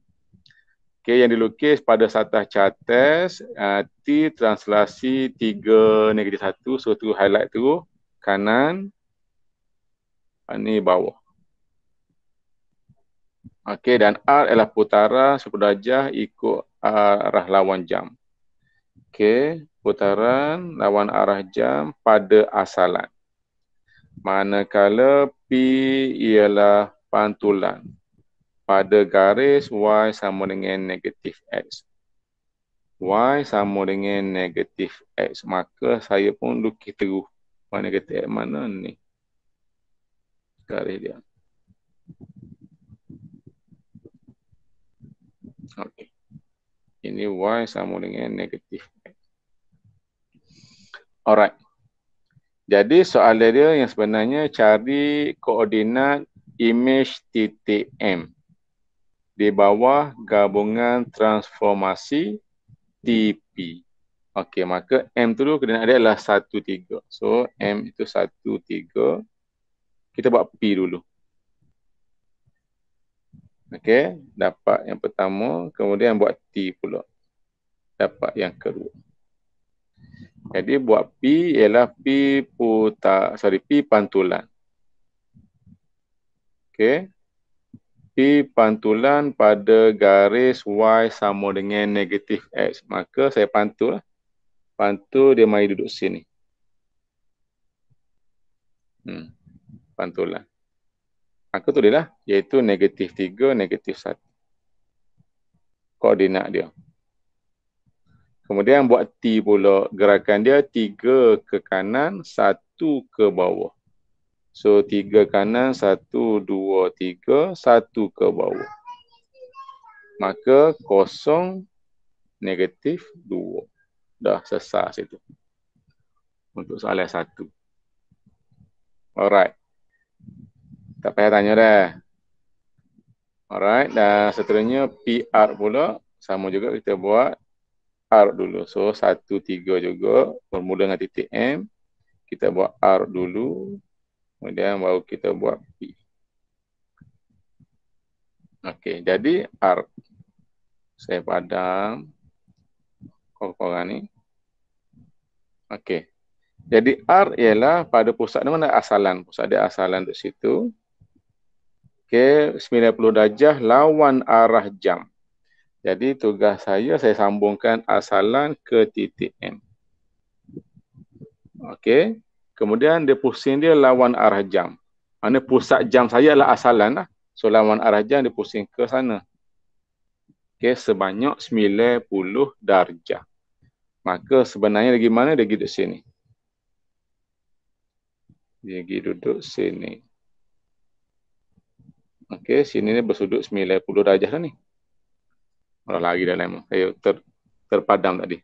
Okey, yang dilukis pada satah cartes uh, T translasi 3 negatif 1. So, tu highlight tu kanan. Ini uh, bawah. Okey, dan R ialah putaran 10 darjah ikut arah lawan jam. Okey, putaran lawan arah jam pada asalan. Manakala P ialah pantulan pada garis y sama dengan negatif x. Y sama dengan negatif x. Maka saya pun lukis teruh. Mana kata x mana ni. Garis dia. Okey. Ini y sama dengan negatif x. Alright. Jadi soalan dia yang sebenarnya cari koordinat image titik M di bawah gabungan transformasi TP. Okey, maka M tu dulu kena ada adalah 1, 3. So, M itu 1, 3. Kita buat P dulu. Okey, dapat yang pertama. Kemudian buat T pula. Dapat yang kedua. Jadi buat P ialah P putar, sorry, P pantulan. Okey tetapi pantulan pada garis Y sama dengan negatif X. Maka saya pantul. Lah. Pantul dia mari duduk sini. Hmm. Pantulan. Maka tu dia lah. Iaitu negatif 3, negatif 1. Koordinat dia. Kemudian buat T pula. Gerakan dia 3 ke kanan, 1 ke bawah. So tiga kanan, satu, dua, tiga, satu ke bawah. Maka kosong, negatif, dua. Dah sesar situ. Untuk soalan satu. Alright. Tak payah tanya dah. Alright. Dan seterusnya PR pula. Sama juga kita buat R dulu. So, satu, tiga juga. Bermula dengan titik M. Kita buat R dulu. Kemudian baru kita buat P. Okey, jadi R. Saya padam kurang-kurang ni. Okey. Jadi R ialah pada pusat mana asalan. Pusat dia asalan di situ. Okey, 90 darjah lawan arah jam. Jadi tugas saya, saya sambungkan asalan ke titik M. Okey. Kemudian dia pusing dia lawan arah jam. Maksudnya pusat jam saya lah asalan lah. So lawan arah jam dia pusing ke sana. Okay, sebanyak 90 darjah. Maka sebenarnya lagi mana dia duduk sini. Dia pergi duduk sini. Okey, sini ni bersudut 90 darjah dah ni. Orang lagi dah lama. Saya ter, terpadam tadi.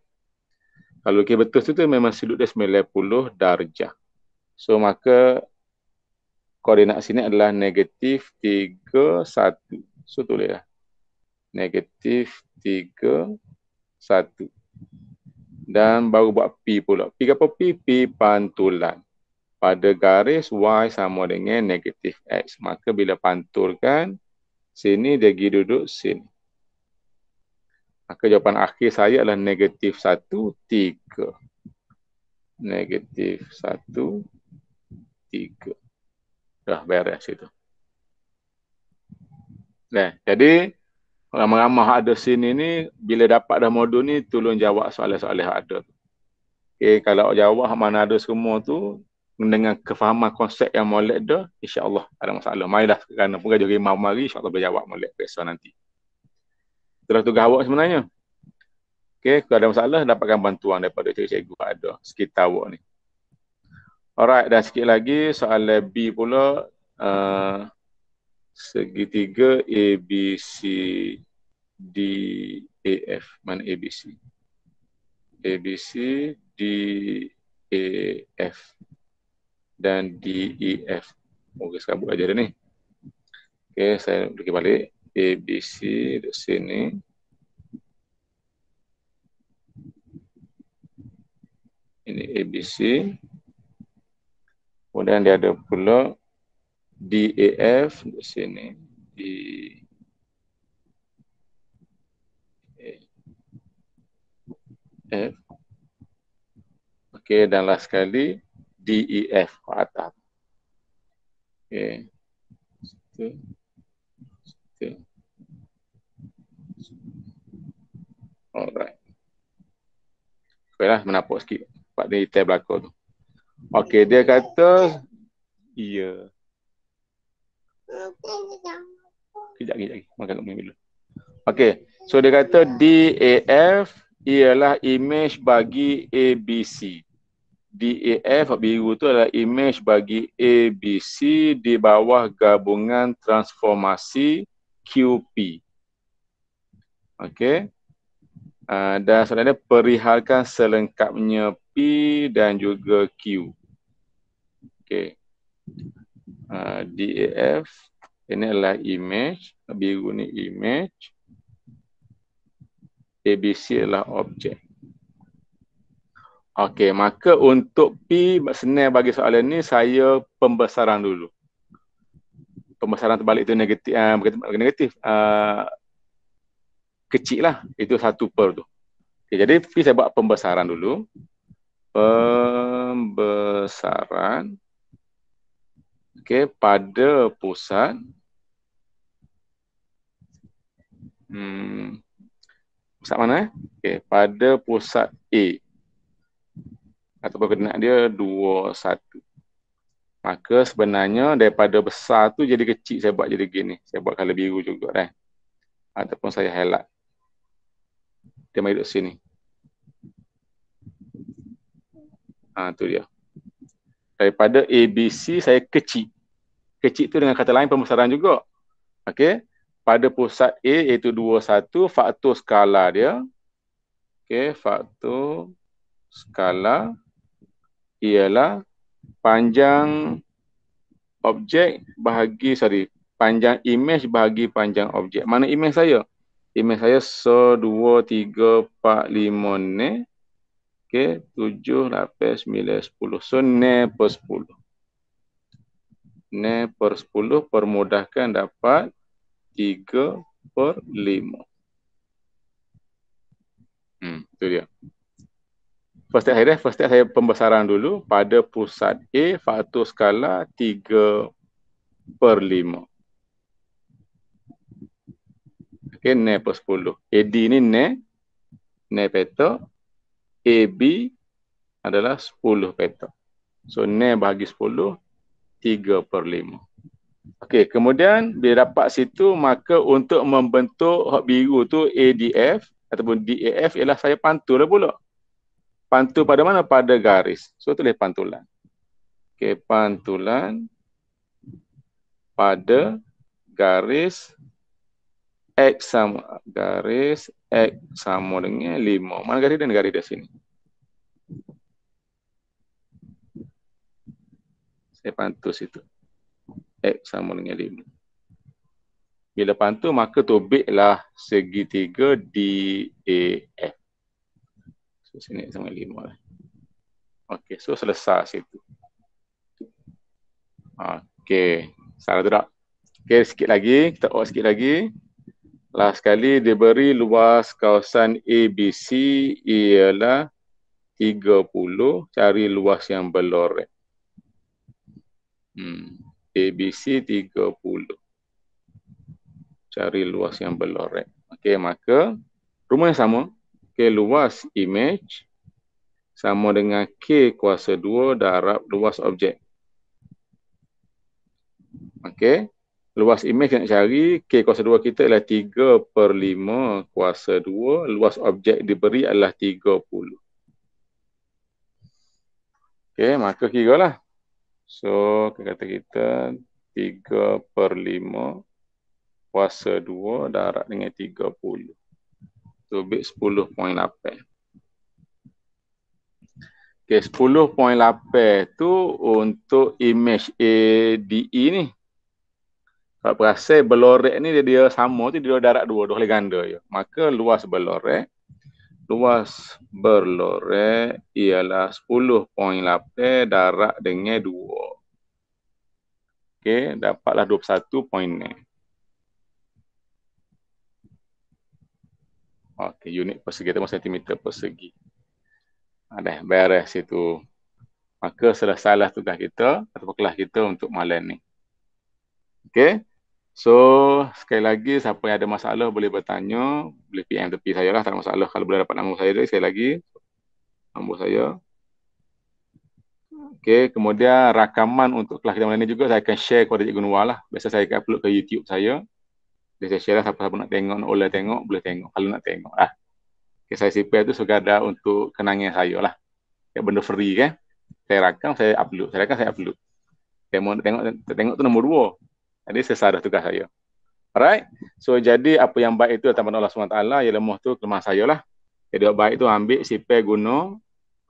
Kalau okay, betul tu memang sudut dia 90 darjah. So maka koordinat sini adalah negatif 3, 1. So tulislah. Negatif 3, 1. Dan baru buat P pula. P apa P? P pantulan. Pada garis Y sama dengan negatif X. Maka bila pantulkan, sini dia pergi duduk sini. Maka jawapan akhir saya adalah negatif 1, 3. Negatif 1, tiga. Dah beres itu. Nah, eh, jadi ramah-ramah ada sini ni bila dapat dah modul ni tolong jawab soalan-soalan ada. Okay, kalau jawab mana ada semua tu dengan kefahaman konsep yang molek dah, insya-Allah ada masalah. Mailah kerana pun gaji imam mari insya-Allah boleh jawab molek besok nanti. Terus tu awak sebenarnya. Okey, kalau ada masalah dapatkan bantuan daripada cikgu-cikgu ada sekitar awak ni. Alright, dah sikit lagi soalan B pula. Uh, segitiga A, B, C, D, A, F. Mana A, B, C? A, B, C, D, A, F. Dan D, E, F. Moga sekabut aja dah ni. Okay, saya pergi balik. A, B, C, di sini. Ini A, B, C. Okay. Kemudian dia ada pula DAF di sini. D F. Okey dan last sekali DEF ke atas. Okey. satu, satu, Alright. Okeylah, menapuk sikit. Sebab ni tab belakang tu. Okey, dia kata iya. Kejap, kejap, kejap. Makan lumayan dulu. Okey, so dia kata DAF ialah image bagi ABC. DAF biru tu adalah image bagi ABC di bawah gabungan transformasi QP. Okey. Ah, dan soalan dia perihalkan selengkapnya P dan juga Q. Okey. Uh, ah, DAF ini adalah image, biru ni image. ABC adalah objek. Okey, maka untuk P senang bagi soalan ni saya pembesaran dulu. Pembesaran terbalik tu negatif uh, negatif uh, kecil lah itu satu per tu. Okay, jadi P saya buat pembesaran dulu. Pembesaran okay, pada pusat. Hmm, pusat mana? Eh? Okay, pada pusat A. Atau berkenaan dia 2, 1. Maka sebenarnya daripada besar tu jadi kecil saya buat jadi gini. Saya buat color biru juga. Eh? Ataupun saya highlight dia mai duduk sini. Ha tu dia. Daripada ABC saya kecil. Kecil tu dengan kata lain pembesaran juga. Okey. Pada pusat A iaitu 21 faktor skala dia. Okey, faktor skala ialah panjang objek bahagi sorry panjang image bahagi panjang objek. Mana image saya? Email saya so 2354 ne ke sepuluh so ne per sepuluh Ne per sepuluh permudahkan dapat tiga per lima Hmm, itu dia. Pasti akhirnya, pasti saya pembesaran dulu pada pusat A, faktor skala tiga per lima. Okey, ne apa 10. AD ni ne. Ne peta. AB adalah 10 peto. So, ne bahagi 10, 3 per 5. Okey, kemudian bila dapat situ, maka untuk membentuk hak biru tu ADF ataupun DAF ialah saya pantul lah pula. Pantul pada mana? Pada garis. So, tu dia pantulan. Okey, pantulan pada garis X sama garis X sama dengan 5. Mana garis dan garis di sini? Saya pantus itu. X sama dengan 5. Bila pantul maka tobeklah segitiga DAF. So sini sama 5 lah. Okey, so selesai situ. Okey, salah tu tak? Okey, sikit lagi. Kita awak sikit lagi. Lah sekali dia beri luas kawasan ABC ialah 30 cari luas yang berloreng. Hmm. ABC 30. Cari luas yang berloreng. Okey, maka rumah yang sama. Okey, luas image sama dengan K kuasa 2 darab luas objek. Okey, Luas imej kita nak cari, K kuasa 2 kita ialah 3 per 5 kuasa 2. Luas objek diberi adalah 30. Okey, maka kira lah. So, kata kita 3 per 5 kuasa 2 darat dengan 30. So, big 10.8. Okay, 10.8 tu untuk image ADE ni. Sebab perasaan belorek ni dia, dia sama tu dia darat dua, dua kali ganda ya. Maka luas belorek luas belorek ialah 10.8 darat dengan dua. Okey, dapatlah 21.6. Okey, unit persegi atau sentimeter persegi. Ada ah, beres situ. Maka selesailah tugas kita atau kelas kita untuk malam ni. Okey. So, sekali lagi siapa yang ada masalah boleh bertanya, boleh PM tepi saya lah, tak ada masalah kalau boleh dapat nombor saya tadi, sekali lagi. Nombor saya. Okay, kemudian rakaman untuk kelas kita malam ini juga saya akan share kepada Cikgu Nuwa lah. Biasa saya akan upload ke YouTube saya. Jadi saya share lah siapa-siapa nak tengok, nak boleh tengok, boleh tengok. Kalau nak tengok lah. Okay, saya sipir tu sekadar untuk kenangan saya lah. Ya, benda free kan. Saya rakam, saya upload. Saya rakam, saya upload. Saya mau tengok, tengok tu nombor dua. Jadi sesara tugas saya. Alright. So jadi apa yang baik itu daripada Allah SWT, yang lemah tu kelemah saya lah. Jadi yang baik tu ambil sipir guna,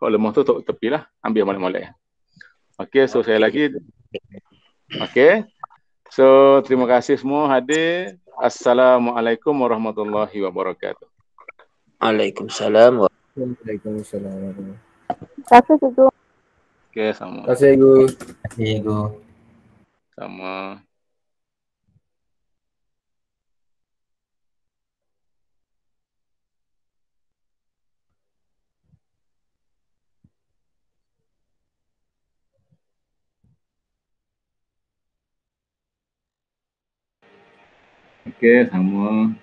kalau lemah tu tutup tepi lah. Ambil malik-malik. Okay, so saya lagi. Okay. So terima kasih semua hadir. Assalamualaikum warahmatullahi wabarakatuh. Waalaikumsalam. Waalaikumsalam. Terima kasih, Tuan. Okay, sama. Terima kasih, Tuan. Terima kasih, Tuan. Sama. 함께 장문